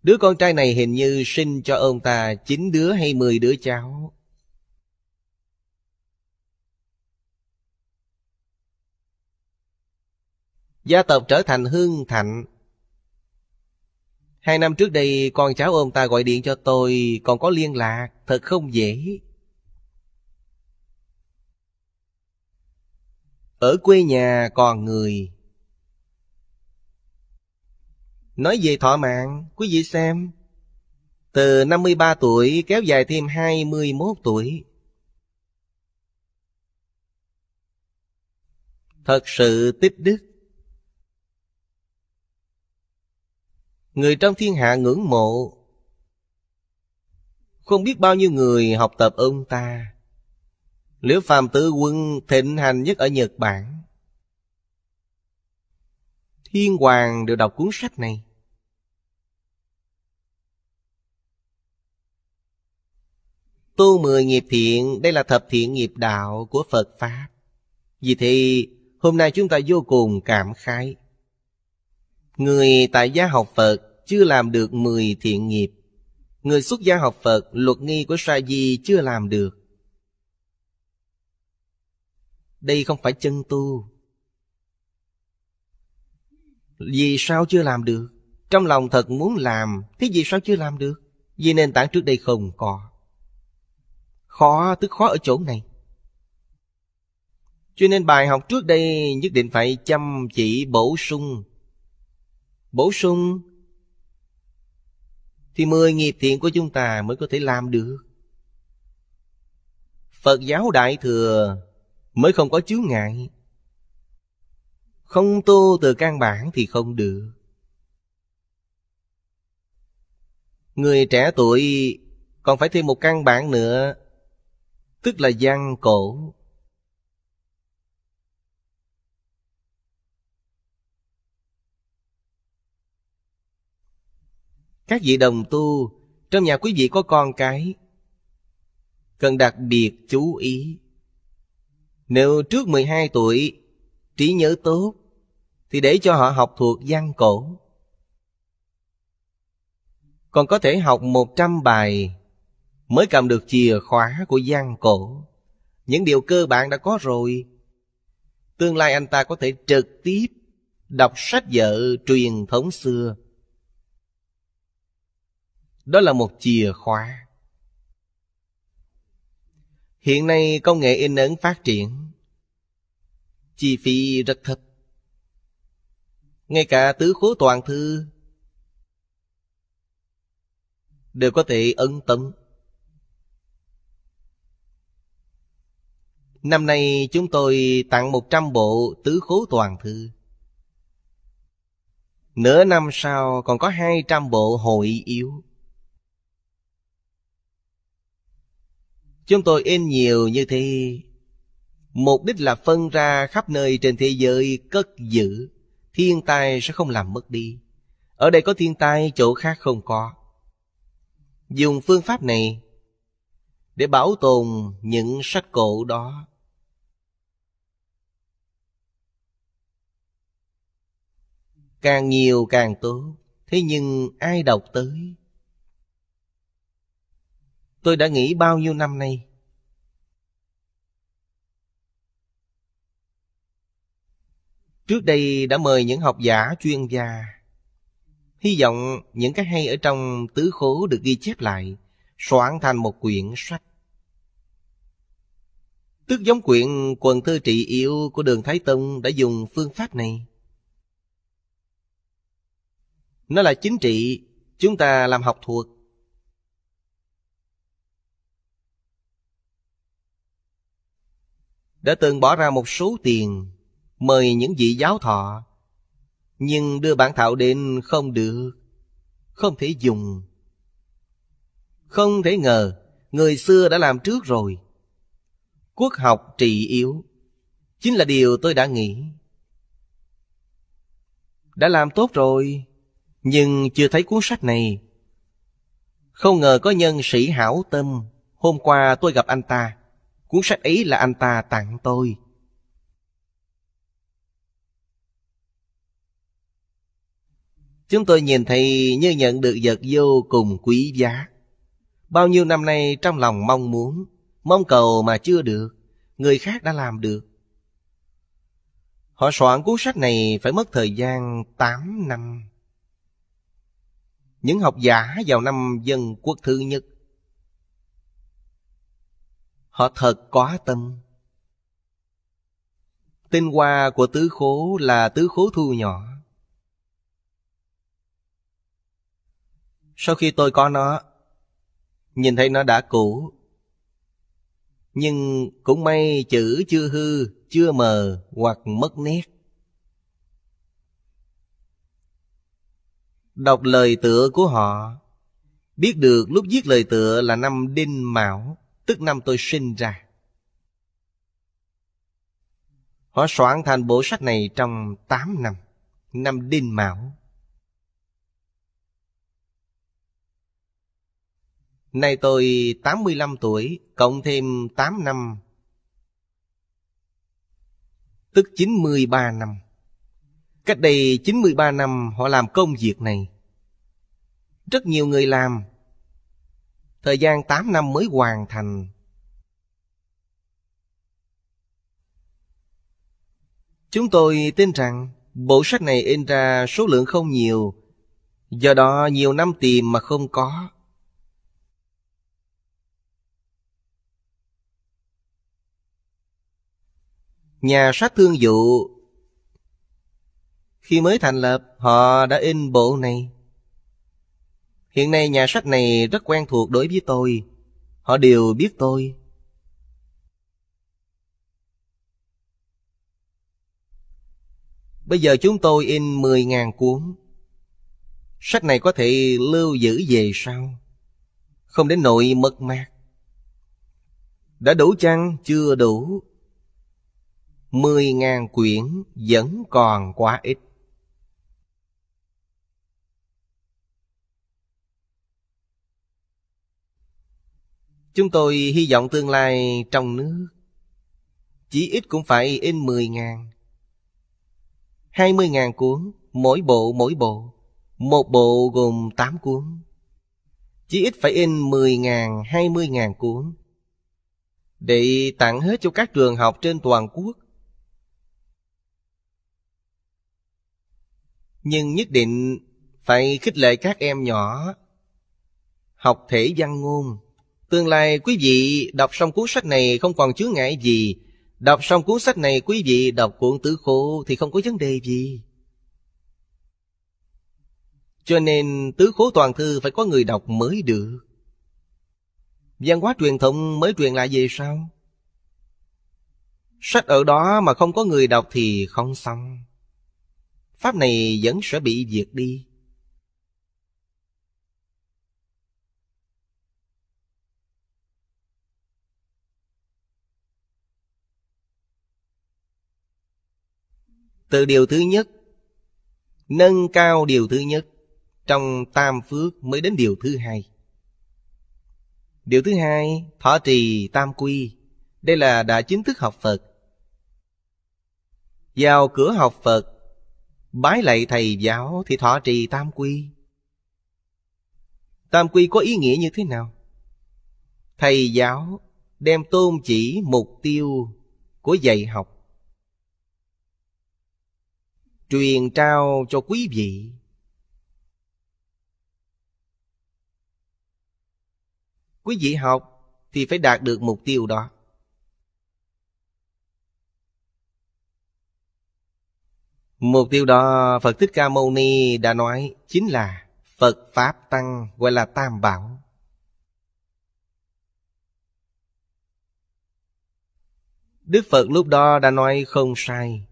[SPEAKER 1] Đứa con trai này hình như sinh cho ông ta chín đứa hay mười đứa cháu. gia tộc trở thành hương thạnh. Hai năm trước đây con cháu ông ta gọi điện cho tôi còn có liên lạc, thật không dễ. Ở quê nhà còn người. Nói về thọ mạng, quý vị xem. Từ năm mươi ba tuổi kéo dài thêm hai mươi 21 tuổi. Thật sự tích đức. Người trong thiên hạ ngưỡng mộ Không biết bao nhiêu người học tập ông ta Liễu Phàm Tử Quân thịnh hành nhất ở Nhật Bản Thiên Hoàng đều đọc cuốn sách này Tu mười nghiệp thiện, đây là thập thiện nghiệp đạo của Phật Pháp. Vì thế, hôm nay chúng ta vô cùng cảm khái. Người tại gia học Phật chưa làm được mười thiện nghiệp. Người xuất gia học Phật luật nghi của Sa Di chưa làm được. Đây không phải chân tu. Vì sao chưa làm được? Trong lòng thật muốn làm, thế vì sao chưa làm được? Vì nền tảng trước đây không có. Khó tức khó ở chỗ này. Cho nên bài học trước đây nhất định phải chăm chỉ bổ sung bổ sung thì mười nghiệp thiện của chúng ta mới có thể làm được phật giáo đại thừa mới không có chướng ngại không tu từ căn bản thì không được người trẻ tuổi còn phải thêm một căn bản nữa tức là văn cổ các vị đồng tu trong nhà quý vị có con cái cần đặc biệt chú ý nếu trước 12 tuổi trí nhớ tốt thì để cho họ học thuộc văn cổ còn có thể học 100 bài mới cầm được chìa khóa của văn cổ. Những điều cơ bản đã có rồi. Tương lai anh ta có thể trực tiếp đọc sách vở truyền thống xưa đó là một chìa khóa hiện nay công nghệ in ấn phát triển chi phí rất thấp ngay cả tứ khố toàn thư đều có thể ấn tấn Năm nay chúng tôi tặng 100 bộ tứ khố toàn thư. Nửa năm sau còn có 200 bộ hội yếu. Chúng tôi in nhiều như thế. Mục đích là phân ra khắp nơi trên thế giới cất giữ. Thiên tai sẽ không làm mất đi. Ở đây có thiên tai, chỗ khác không có. Dùng phương pháp này để bảo tồn những sách cổ đó. Càng nhiều càng tốt, thế nhưng ai đọc tới? tôi đã nghĩ bao nhiêu năm nay trước đây đã mời những học giả chuyên gia hy vọng những cái hay ở trong tứ khố được ghi chép lại soạn thành một quyển sách Tước giống quyển quần thơ trị yêu của đường Thái Tông đã dùng phương pháp này. Nó là chính trị, chúng ta làm học thuộc. đã từng bỏ ra một số tiền mời những vị giáo thọ nhưng đưa bản thảo đến không được không thể dùng không thể ngờ người xưa đã làm trước rồi quốc học trị yếu chính là điều tôi đã nghĩ đã làm tốt rồi nhưng chưa thấy cuốn sách này không ngờ có nhân sĩ hảo tâm hôm qua tôi gặp anh ta Cuốn sách ấy là anh ta tặng tôi. Chúng tôi nhìn thấy như nhận được vật vô cùng quý giá. Bao nhiêu năm nay trong lòng mong muốn, mong cầu mà chưa được, người khác đã làm được. Họ soạn cuốn sách này phải mất thời gian tám năm. Những học giả vào năm dân quốc thứ nhất Họ thật có tâm. Tinh hoa của tứ khố là tứ khố thu nhỏ. Sau khi tôi có nó, nhìn thấy nó đã cũ. Nhưng cũng may chữ chưa hư, chưa mờ hoặc mất nét. Đọc lời tựa của họ, biết được lúc viết lời tựa là năm đinh mão tức năm tôi sinh ra. Họ soạn thành bộ sách này trong 8 năm, năm Đinh Mão. Nay tôi 85 tuổi, cộng thêm 8 năm, tức 93 năm. Cách đây 93 năm họ làm công việc này. Rất nhiều người làm, thời gian 8 năm mới hoàn thành. Chúng tôi tin rằng bộ sách này in ra số lượng không nhiều, do đó nhiều năm tìm mà không có. Nhà sách thương dụ khi mới thành lập, họ đã in bộ này. Hiện nay nhà sách này rất quen thuộc đối với tôi. Họ đều biết tôi. Bây giờ chúng tôi in 10.000 cuốn. Sách này có thể lưu giữ về sau. Không đến nội mất mát. Đã đủ chăng? Chưa đủ. 10.000 quyển vẫn còn quá ít. Chúng tôi hy vọng tương lai trong nước Chỉ ít cũng phải in 10.000 20 ngàn cuốn Mỗi bộ mỗi bộ Một bộ gồm 8 cuốn Chỉ ít phải in 10.000 20 ngàn cuốn Để tặng hết cho các trường học trên toàn quốc Nhưng nhất định phải khích lệ các em nhỏ Học thể văn ngôn Tương lai quý vị đọc xong cuốn sách này không còn chướng ngại gì. Đọc xong cuốn sách này quý vị đọc cuốn tử khổ thì không có vấn đề gì. Cho nên tứ khố toàn thư phải có người đọc mới được. Văn hóa truyền thông mới truyền lại về sao? Sách ở đó mà không có người đọc thì không xong. Pháp này vẫn sẽ bị diệt đi. từ điều thứ nhất nâng cao điều thứ nhất trong tam phước mới đến điều thứ hai điều thứ hai thọ trì tam quy đây là đã chính thức học phật vào cửa học phật bái lạy thầy giáo thì thọ trì tam quy tam quy có ý nghĩa như thế nào thầy giáo đem tôn chỉ mục tiêu của dạy học truyền trao cho quý vị quý vị học thì phải đạt được mục tiêu đó mục tiêu đó phật thích ca mâu ni đã nói chính là phật pháp tăng gọi là tam bảo đức phật lúc đó đã nói không sai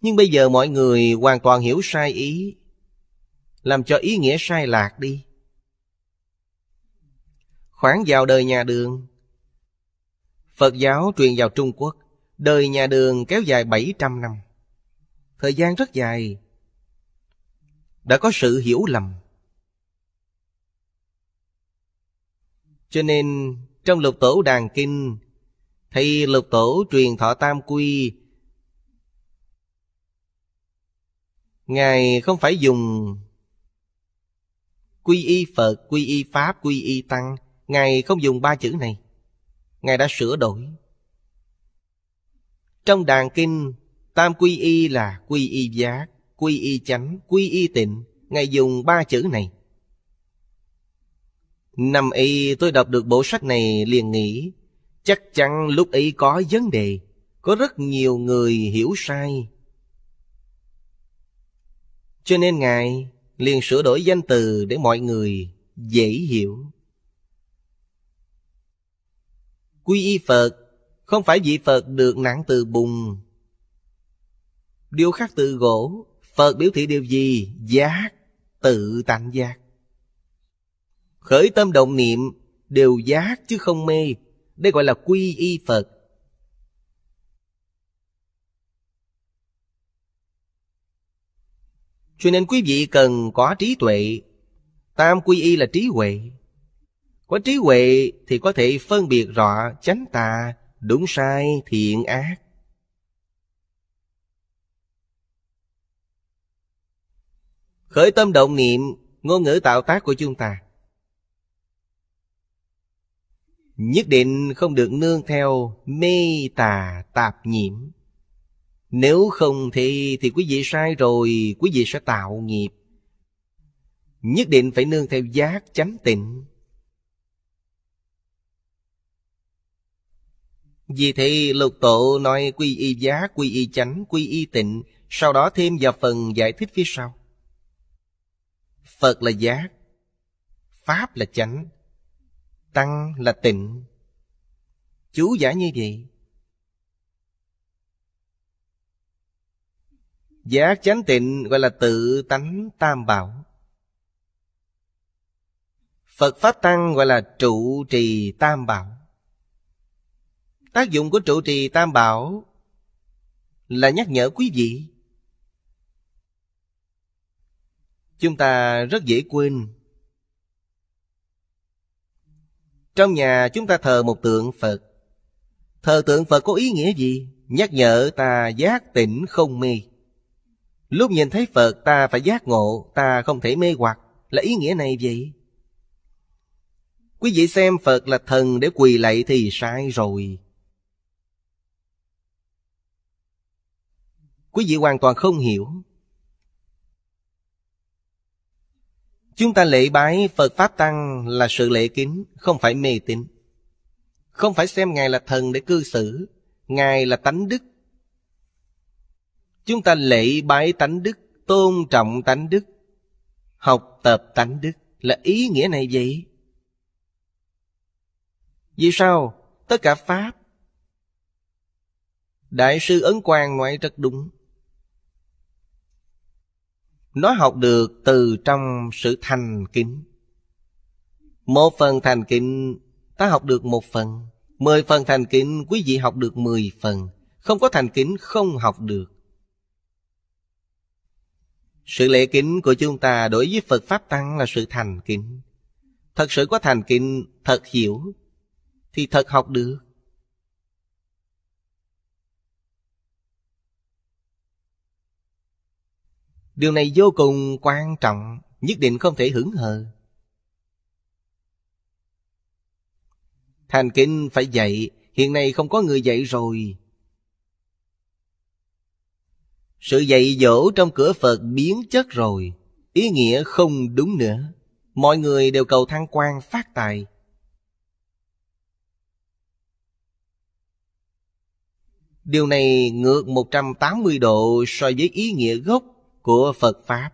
[SPEAKER 1] nhưng bây giờ mọi người hoàn toàn hiểu sai ý, làm cho ý nghĩa sai lạc đi. Khoảng vào đời nhà đường, Phật giáo truyền vào Trung Quốc, đời nhà đường kéo dài 700 năm. Thời gian rất dài, đã có sự hiểu lầm. Cho nên trong lục tổ đàn kinh, thì lục tổ truyền thọ tam quy Ngài không phải dùng quy y Phật, quy y Pháp, quy y Tăng. Ngài không dùng ba chữ này. Ngài đã sửa đổi. Trong đàn kinh, tam quy y là quy y giác, quy y chánh, quy y tịnh. Ngài dùng ba chữ này. Năm y tôi đọc được bộ sách này liền nghĩ Chắc chắn lúc ấy có vấn đề Có rất nhiều người hiểu sai cho nên Ngài liền sửa đổi danh từ để mọi người dễ hiểu. Quy y Phật không phải vị Phật được nặng từ bùn. điều khắc từ gỗ, Phật biểu thị điều gì? Giác, tự tạnh giác. Khởi tâm động niệm đều giác chứ không mê. Đây gọi là quy y Phật. Cho nên quý vị cần có trí tuệ. Tam quy y là trí huệ. Có trí huệ thì có thể phân biệt rõ chánh tà, đúng sai, thiện ác. Khởi tâm động niệm, ngôn ngữ tạo tác của chúng ta. Nhất định không được nương theo mê tà tạp nhiễm. Nếu không thì thì quý vị sai rồi, quý vị sẽ tạo nghiệp. Nhất định phải nương theo giác chánh tịnh. Vì thế lục tổ nói quy y giá quy y chánh, quy y tịnh, sau đó thêm vào phần giải thích phía sau. Phật là giác, Pháp là chánh, Tăng là tịnh. Chú giải như vậy, Giác chánh tịnh gọi là tự tánh tam bảo Phật Pháp Tăng gọi là trụ trì tam bảo Tác dụng của trụ trì tam bảo Là nhắc nhở quý vị Chúng ta rất dễ quên Trong nhà chúng ta thờ một tượng Phật Thờ tượng Phật có ý nghĩa gì? Nhắc nhở ta giác tỉnh không mê Lúc nhìn thấy Phật ta phải giác ngộ, ta không thể mê hoặc, là ý nghĩa này vậy? Quý vị xem Phật là thần để quỳ lạy thì sai rồi. Quý vị hoàn toàn không hiểu. Chúng ta lễ bái Phật Pháp Tăng là sự lễ kính, không phải mê tín. Không phải xem Ngài là thần để cư xử, Ngài là tánh đức chúng ta lễ bái tánh đức tôn trọng tánh đức học tập tánh đức là ý nghĩa này vậy vì sao tất cả pháp đại sư ấn quang ngoại rất đúng nó học được từ trong sự thành kính một phần thành kính ta học được một phần mười phần thành kính quý vị học được mười phần không có thành kính không học được sự lễ kính của chúng ta đối với Phật Pháp Tăng là sự thành kính. Thật sự có thành kính, thật hiểu, thì thật học được. Điều này vô cùng quan trọng, nhất định không thể hưởng hờ. Thành kính phải dạy, hiện nay không có người dạy rồi, sự dạy dỗ trong cửa Phật biến chất rồi, ý nghĩa không đúng nữa. Mọi người đều cầu thăng quan phát tài. Điều này ngược 180 độ so với ý nghĩa gốc của Phật Pháp.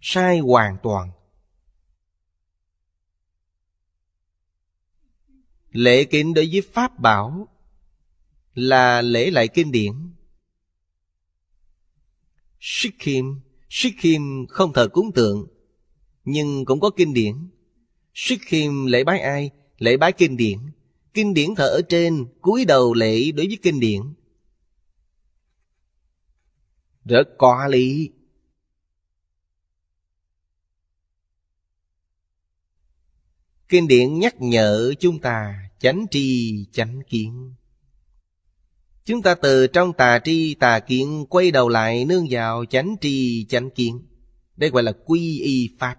[SPEAKER 1] Sai hoàn toàn. Lễ kính đối với Pháp bảo là lễ lại kinh điển Sikkim Sikkim không thờ cúng tượng Nhưng cũng có kinh điển Sikkim lễ bái ai? Lễ bái kinh điển Kinh điển thờ ở trên cúi đầu lễ đối với kinh điển Rất có lý Kinh điển nhắc nhở chúng ta chánh tri chánh kiến Chúng ta từ trong tà tri tà kiện quay đầu lại nương vào chánh tri chánh kiện Đây gọi là quy y Pháp.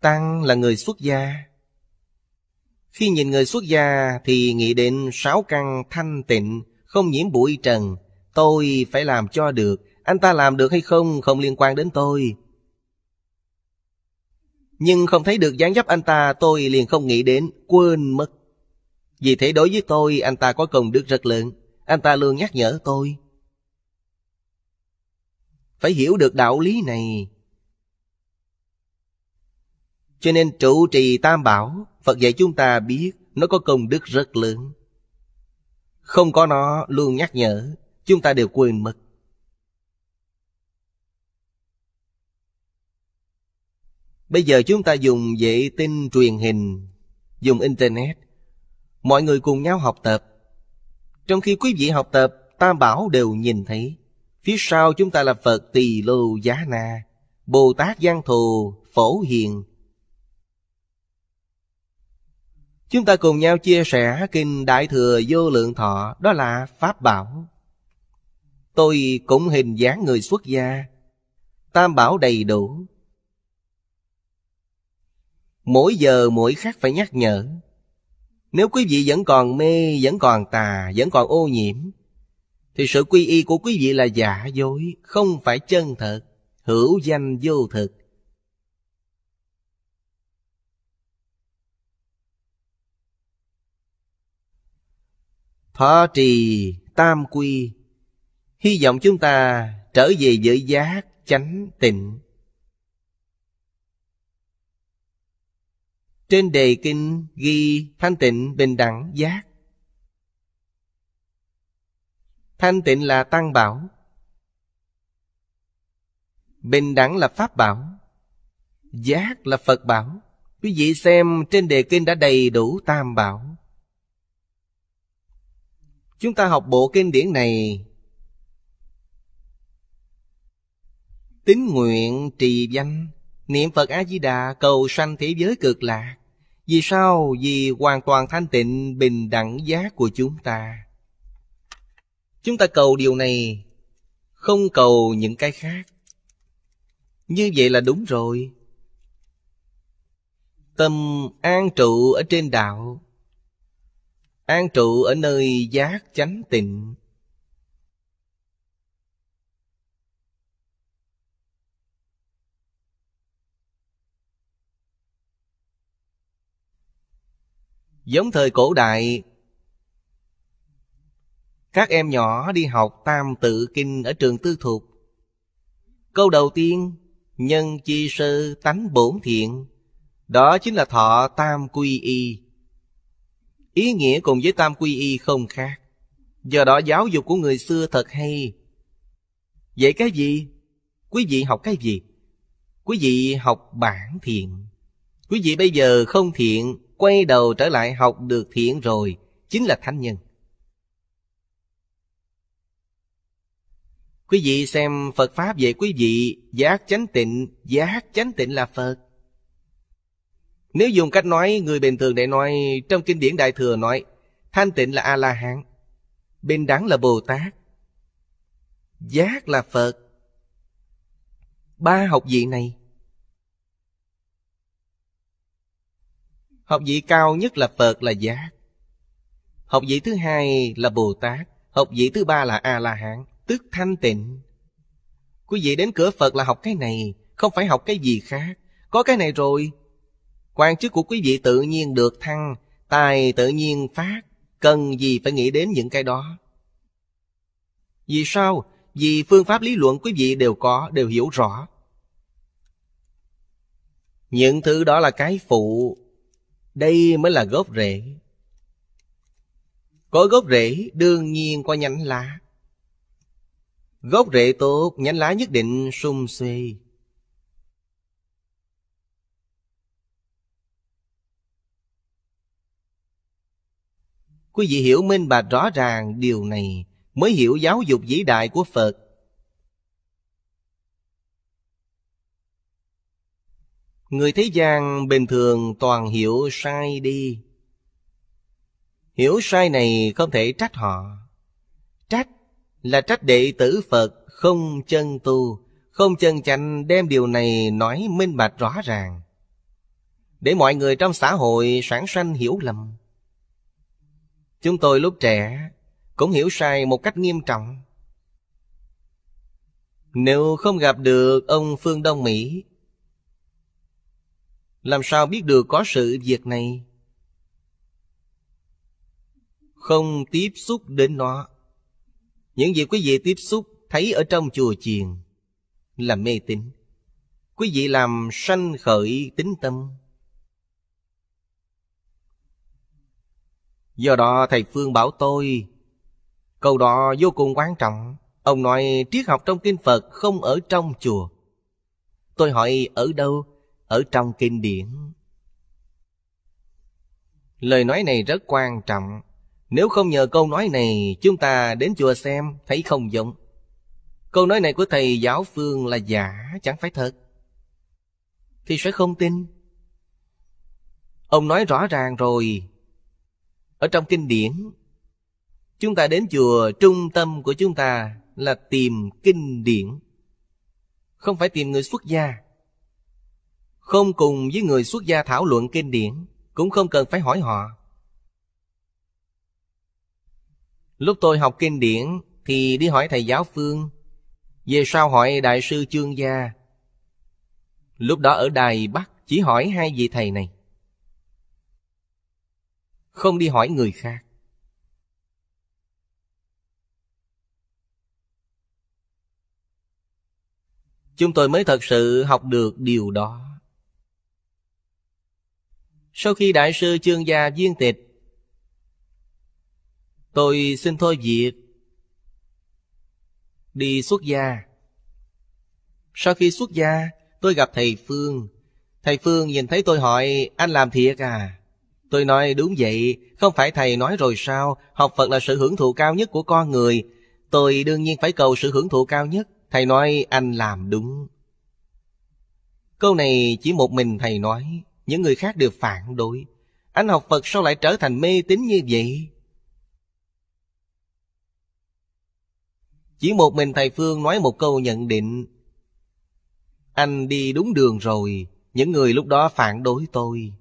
[SPEAKER 1] Tăng là người xuất gia. Khi nhìn người xuất gia thì nghĩ đến sáu căn thanh tịnh, không nhiễm bụi trần. Tôi phải làm cho được, anh ta làm được hay không không liên quan đến tôi. Nhưng không thấy được dáng dấp anh ta tôi liền không nghĩ đến, quên mất. Vì thế đối với tôi, anh ta có công đức rất lớn. Anh ta luôn nhắc nhở tôi. Phải hiểu được đạo lý này. Cho nên trụ trì tam bảo, Phật dạy chúng ta biết nó có công đức rất lớn. Không có nó luôn nhắc nhở, chúng ta đều quên mất. Bây giờ chúng ta dùng vệ tinh truyền hình, dùng Internet, mọi người cùng nhau học tập. Trong khi quý vị học tập, Tam Bảo đều nhìn thấy. Phía sau chúng ta là Phật Tỳ Lô Giá Na, Bồ Tát Giang Thù, Phổ Hiền. Chúng ta cùng nhau chia sẻ Kinh Đại Thừa Vô Lượng Thọ, đó là Pháp Bảo. Tôi cũng hình dáng người xuất gia, Tam Bảo đầy đủ. Mỗi giờ mỗi khắc phải nhắc nhở, nếu quý vị vẫn còn mê, vẫn còn tà, vẫn còn ô nhiễm, thì sự quy y của quý vị là giả dối, không phải chân thật, hữu danh vô thực. Thọ trì tam quy Hy vọng chúng ta trở về giới giác chánh tịnh Trên đề kinh ghi thanh tịnh bình đẳng giác. Thanh tịnh là tăng bảo. Bình đẳng là pháp bảo. Giác là Phật bảo. Quý vị xem trên đề kinh đã đầy đủ tam bảo. Chúng ta học bộ kinh điển này Tín nguyện trì danh Niệm Phật A-di-đà cầu sanh thế giới cực lạc vì sao? Vì hoàn toàn thanh tịnh bình đẳng giá của chúng ta. Chúng ta cầu điều này, không cầu những cái khác. Như vậy là đúng rồi. Tâm an trụ ở trên đạo, an trụ ở nơi giác chánh tịnh. Giống thời cổ đại Các em nhỏ đi học tam tự kinh ở trường tư thục Câu đầu tiên Nhân chi sơ tánh bổn thiện Đó chính là thọ tam quy y Ý nghĩa cùng với tam quy y không khác Do đó giáo dục của người xưa thật hay Vậy cái gì? Quý vị học cái gì? Quý vị học bản thiện Quý vị bây giờ không thiện quay đầu trở lại học được thiện rồi chính là thánh nhân quý vị xem phật pháp về quý vị giác chánh tịnh giác chánh tịnh là phật nếu dùng cách nói người bình thường để nói trong kinh điển đại thừa nói thanh tịnh là a la hán bình đẳng là bồ tát giác là phật ba học vị này Học vị cao nhất là Phật là Giác. Học vị thứ hai là Bồ Tát. Học vị thứ ba là A-la-hán, tức thanh tịnh. Quý vị đến cửa Phật là học cái này, không phải học cái gì khác. Có cái này rồi, quan chức của quý vị tự nhiên được thăng, tài tự nhiên phát. Cần gì phải nghĩ đến những cái đó? Vì sao? Vì phương pháp lý luận quý vị đều có, đều hiểu rõ. Những thứ đó là cái phụ đây mới là gốc rễ. Có gốc rễ đương nhiên có nhánh lá. Gốc rễ tốt, nhánh lá nhất định sung suy. Quý vị hiểu minh bạch rõ ràng điều này mới hiểu giáo dục vĩ đại của Phật Người thế gian bình thường toàn hiểu sai đi. Hiểu sai này không thể trách họ. Trách là trách đệ tử Phật không chân tu, không chân chánh đem điều này nói minh bạch rõ ràng. Để mọi người trong xã hội sản sanh hiểu lầm. Chúng tôi lúc trẻ cũng hiểu sai một cách nghiêm trọng. Nếu không gặp được ông Phương Đông Mỹ làm sao biết được có sự việc này? Không tiếp xúc đến nó. Những gì quý vị tiếp xúc thấy ở trong chùa chiền là mê tín. Quý vị làm sanh khởi tính tâm. Do đó thầy Phương bảo tôi Câu đó vô cùng quan trọng Ông nói triết học trong kinh Phật không ở trong chùa Tôi hỏi ở đâu ở trong kinh điển lời nói này rất quan trọng nếu không nhờ câu nói này chúng ta đến chùa xem thấy không giống câu nói này của thầy giáo phương là giả chẳng phải thật thì sẽ không tin ông nói rõ ràng rồi ở trong kinh điển chúng ta đến chùa trung tâm của chúng ta là tìm kinh điển không phải tìm người xuất gia không cùng với người xuất gia thảo luận kinh điển cũng không cần phải hỏi họ lúc tôi học kinh điển thì đi hỏi thầy giáo phương về sau hỏi đại sư chương gia lúc đó ở đài bắc chỉ hỏi hai vị thầy này không đi hỏi người khác chúng tôi mới thật sự học được điều đó sau khi Đại sư chương gia viên tịch Tôi xin thôi việc Đi xuất gia Sau khi xuất gia Tôi gặp thầy Phương Thầy Phương nhìn thấy tôi hỏi Anh làm thiệt à Tôi nói đúng vậy Không phải thầy nói rồi sao Học Phật là sự hưởng thụ cao nhất của con người Tôi đương nhiên phải cầu sự hưởng thụ cao nhất Thầy nói anh làm đúng Câu này chỉ một mình thầy nói những người khác đều phản đối. Anh học Phật sao lại trở thành mê tín như vậy? Chỉ một mình thầy Phương nói một câu nhận định. Anh đi đúng đường rồi, những người lúc đó phản đối tôi.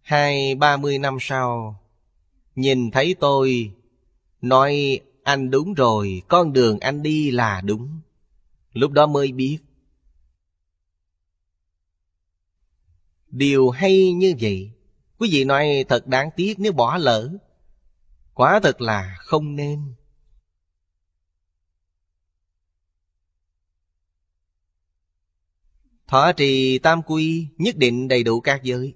[SPEAKER 1] Hai ba mươi năm sau, nhìn thấy tôi, nói anh đúng rồi, con đường anh đi là đúng lúc đó mới biết điều hay như vậy quý vị nói thật đáng tiếc nếu bỏ lỡ quá thật là không nên thọ trì tam quy nhất định đầy đủ các giới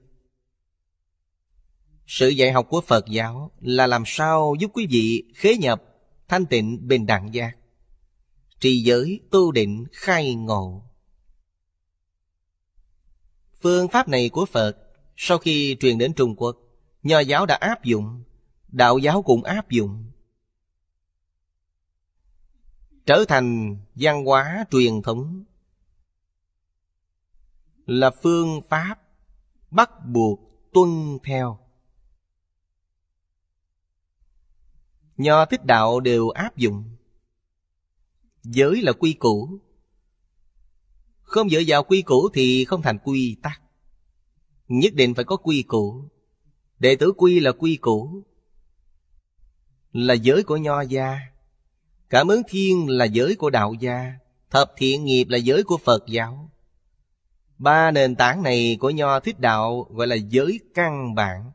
[SPEAKER 1] sự dạy học của phật giáo là làm sao giúp quý vị khế nhập thanh tịnh bình đẳng giác trì giới tu định khai ngộ phương pháp này của phật sau khi truyền đến trung quốc nho giáo đã áp dụng đạo giáo cũng áp dụng trở thành văn hóa truyền thống là phương pháp bắt buộc tuân theo nho thích đạo đều áp dụng Giới là quy củ Không dựa vào quy củ thì không thành quy tắc Nhất định phải có quy củ Đệ tử quy là quy củ Là giới của Nho gia Cảm ứng thiên là giới của Đạo gia Thập thiện nghiệp là giới của Phật giáo Ba nền tảng này của Nho thích đạo gọi là giới căn bản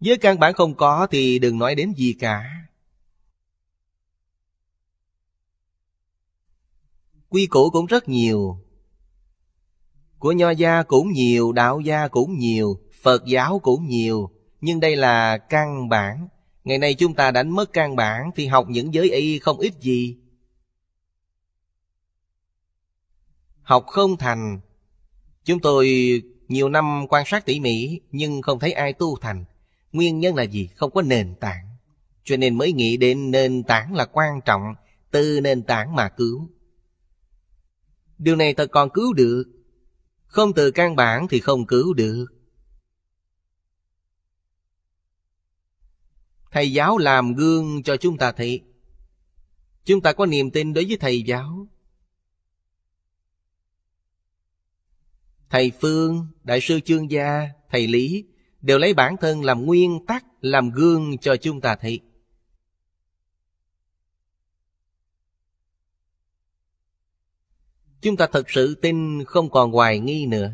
[SPEAKER 1] Giới căn bản không có thì đừng nói đến gì cả quy củ cũng rất nhiều. Của Nho gia cũng nhiều, Đạo gia cũng nhiều, Phật giáo cũng nhiều, nhưng đây là căn bản. Ngày nay chúng ta đánh mất căn bản thì học những giới y không ít gì. Học không thành. Chúng tôi nhiều năm quan sát tỉ mỉ nhưng không thấy ai tu thành. Nguyên nhân là gì? Không có nền tảng. Cho nên mới nghĩ đến nền tảng là quan trọng, từ nền tảng mà cứu. Điều này thật còn cứu được Không từ căn bản thì không cứu được Thầy giáo làm gương cho chúng ta thấy Chúng ta có niềm tin đối với thầy giáo Thầy Phương, Đại sư Trương Gia, Thầy Lý Đều lấy bản thân làm nguyên tắc, làm gương cho chúng ta thấy chúng ta thật sự tin không còn hoài nghi nữa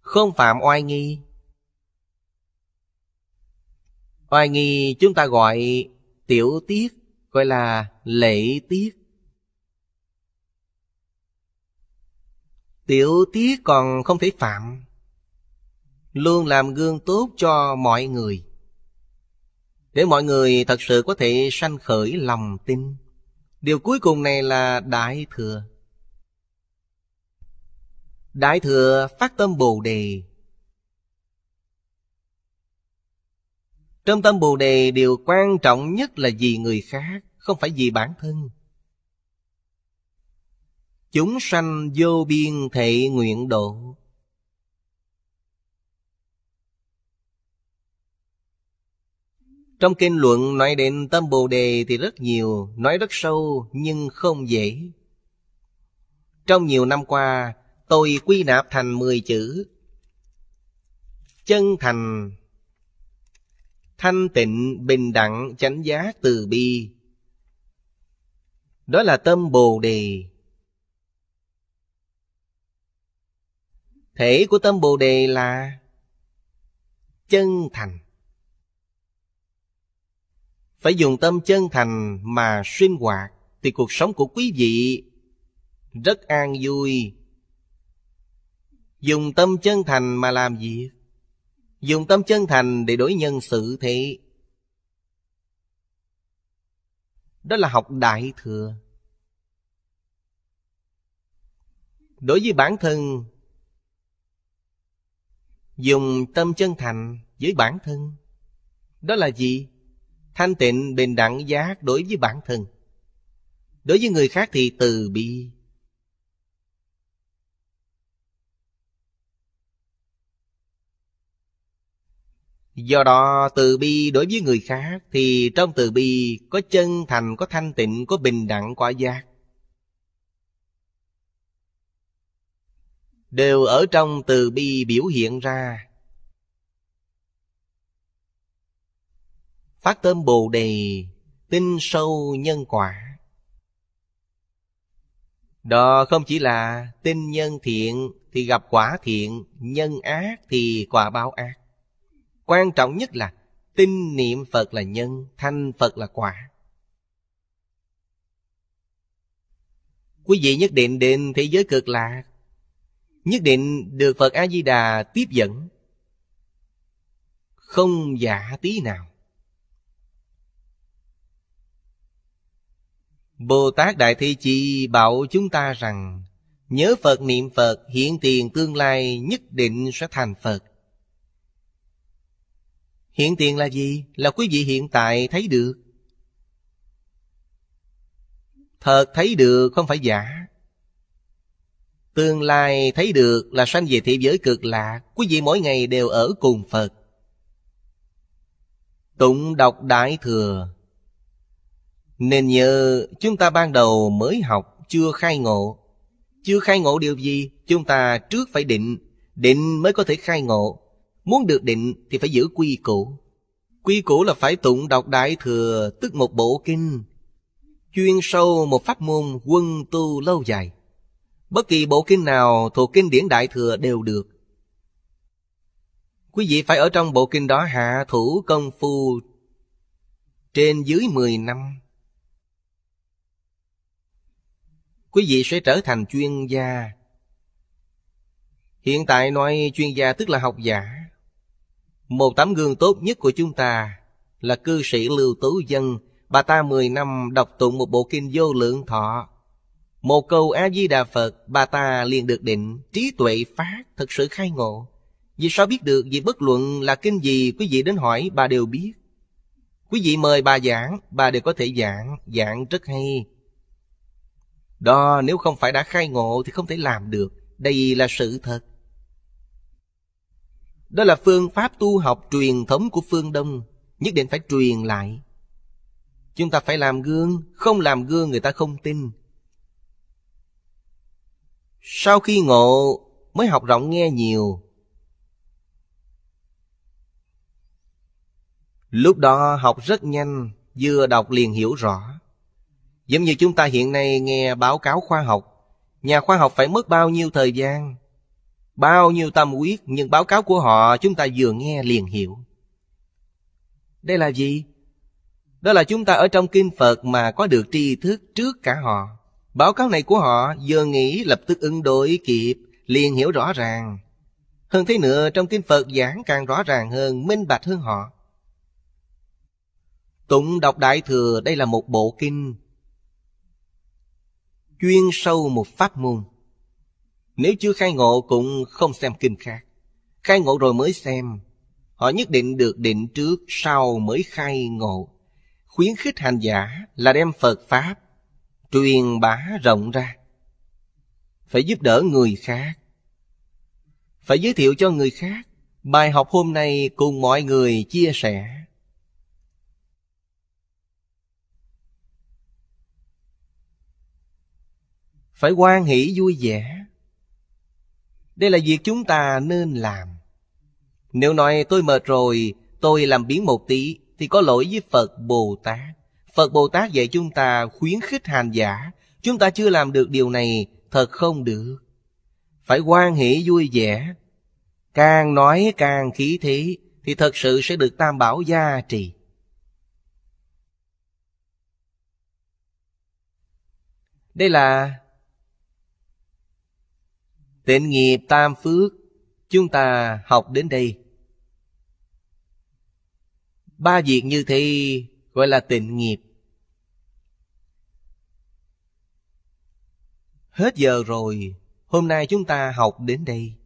[SPEAKER 1] không phạm oai nghi oai nghi chúng ta gọi tiểu tiết gọi là lệ tiết tiểu tiết còn không thể phạm luôn làm gương tốt cho mọi người để mọi người thật sự có thể sanh khởi lòng tin. Điều cuối cùng này là Đại Thừa. Đại Thừa phát tâm Bồ Đề Trong tâm Bồ Đề điều quan trọng nhất là vì người khác, không phải vì bản thân. Chúng sanh vô biên thệ nguyện độ Trong kinh luận nói đến tâm Bồ Đề thì rất nhiều, nói rất sâu nhưng không dễ. Trong nhiều năm qua, tôi quy nạp thành 10 chữ. Chân thành, thanh tịnh, bình đẳng, chánh giác, từ bi. Đó là tâm Bồ Đề. Thể của tâm Bồ Đề là chân thành phải dùng tâm chân thành mà sinh hoạt thì cuộc sống của quý vị rất an vui dùng tâm chân thành mà làm gì? dùng tâm chân thành để đối nhân xử thế đó là học đại thừa đối với bản thân dùng tâm chân thành với bản thân đó là gì thanh tịnh bình đẳng giác đối với bản thân đối với người khác thì từ bi do đó từ bi đối với người khác thì trong từ bi có chân thành có thanh tịnh có bình đẳng quả giác đều ở trong từ bi biểu hiện ra Phát tâm Bồ Đề Tin sâu nhân quả Đó không chỉ là tin nhân thiện Thì gặp quả thiện Nhân ác thì quả báo ác Quan trọng nhất là Tin niệm Phật là nhân Thanh Phật là quả Quý vị nhất định đến thế giới cực lạc Nhất định được Phật A-di-đà tiếp dẫn Không giả tí nào Bồ Tát Đại Thi Chi bảo chúng ta rằng Nhớ Phật niệm Phật hiện tiền tương lai nhất định sẽ thành Phật Hiện tiền là gì? Là quý vị hiện tại thấy được Thật thấy được không phải giả Tương lai thấy được là sanh về thế giới cực lạ Quý vị mỗi ngày đều ở cùng Phật Tụng đọc Đại Thừa nên nhờ chúng ta ban đầu mới học chưa khai ngộ. Chưa khai ngộ điều gì, chúng ta trước phải định, định mới có thể khai ngộ. Muốn được định thì phải giữ quy củ. Quy củ là phải tụng đọc đại thừa, tức một bộ kinh. Chuyên sâu một pháp môn quân tu lâu dài. Bất kỳ bộ kinh nào thuộc kinh điển đại thừa đều được. Quý vị phải ở trong bộ kinh đó hạ thủ công phu trên dưới 10 năm. quý vị sẽ trở thành chuyên gia hiện tại nói chuyên gia tức là học giả một tấm gương tốt nhất của chúng ta là cư sĩ lưu tú dân bà ta mười năm đọc tụng một bộ kinh vô lượng thọ một câu a di đà phật bà ta liền được định trí tuệ phát thật sự khai ngộ vì sao biết được vì bất luận là kinh gì quý vị đến hỏi bà đều biết quý vị mời bà giảng bà đều có thể giảng giảng rất hay đó nếu không phải đã khai ngộ thì không thể làm được. Đây là sự thật. Đó là phương pháp tu học truyền thống của phương Đông. Nhất định phải truyền lại. Chúng ta phải làm gương, không làm gương người ta không tin. Sau khi ngộ mới học rộng nghe nhiều. Lúc đó học rất nhanh, vừa đọc liền hiểu rõ. Giống như chúng ta hiện nay nghe báo cáo khoa học, nhà khoa học phải mất bao nhiêu thời gian, bao nhiêu tâm huyết, nhưng báo cáo của họ chúng ta vừa nghe liền hiểu. Đây là gì? Đó là chúng ta ở trong kinh Phật mà có được tri thức trước cả họ. Báo cáo này của họ vừa nghĩ lập tức ứng đối kịp, liền hiểu rõ ràng. Hơn thế nữa trong kinh Phật giảng càng rõ ràng hơn, minh bạch hơn họ. Tụng đọc Đại Thừa đây là một bộ kinh chuyên sâu một pháp môn. Nếu chưa khai ngộ cũng không xem kinh khác. Khai ngộ rồi mới xem. Họ nhất định được định trước sau mới khai ngộ. Khuyến khích hành giả là đem Phật Pháp truyền bá rộng ra. Phải giúp đỡ người khác. Phải giới thiệu cho người khác. Bài học hôm nay cùng mọi người chia sẻ phải quan hỷ vui vẻ đây là việc chúng ta nên làm nếu nói tôi mệt rồi tôi làm biến một tí thì có lỗi với phật bồ tát phật bồ tát dạy chúng ta khuyến khích hành giả chúng ta chưa làm được điều này thật không được phải quan hỷ vui vẻ càng nói càng khí thế thì thật sự sẽ được tam bảo gia trì đây là Tịnh nghiệp tam phước Chúng ta học đến đây Ba việc như thế gọi là tịnh nghiệp Hết giờ rồi Hôm nay chúng ta học đến đây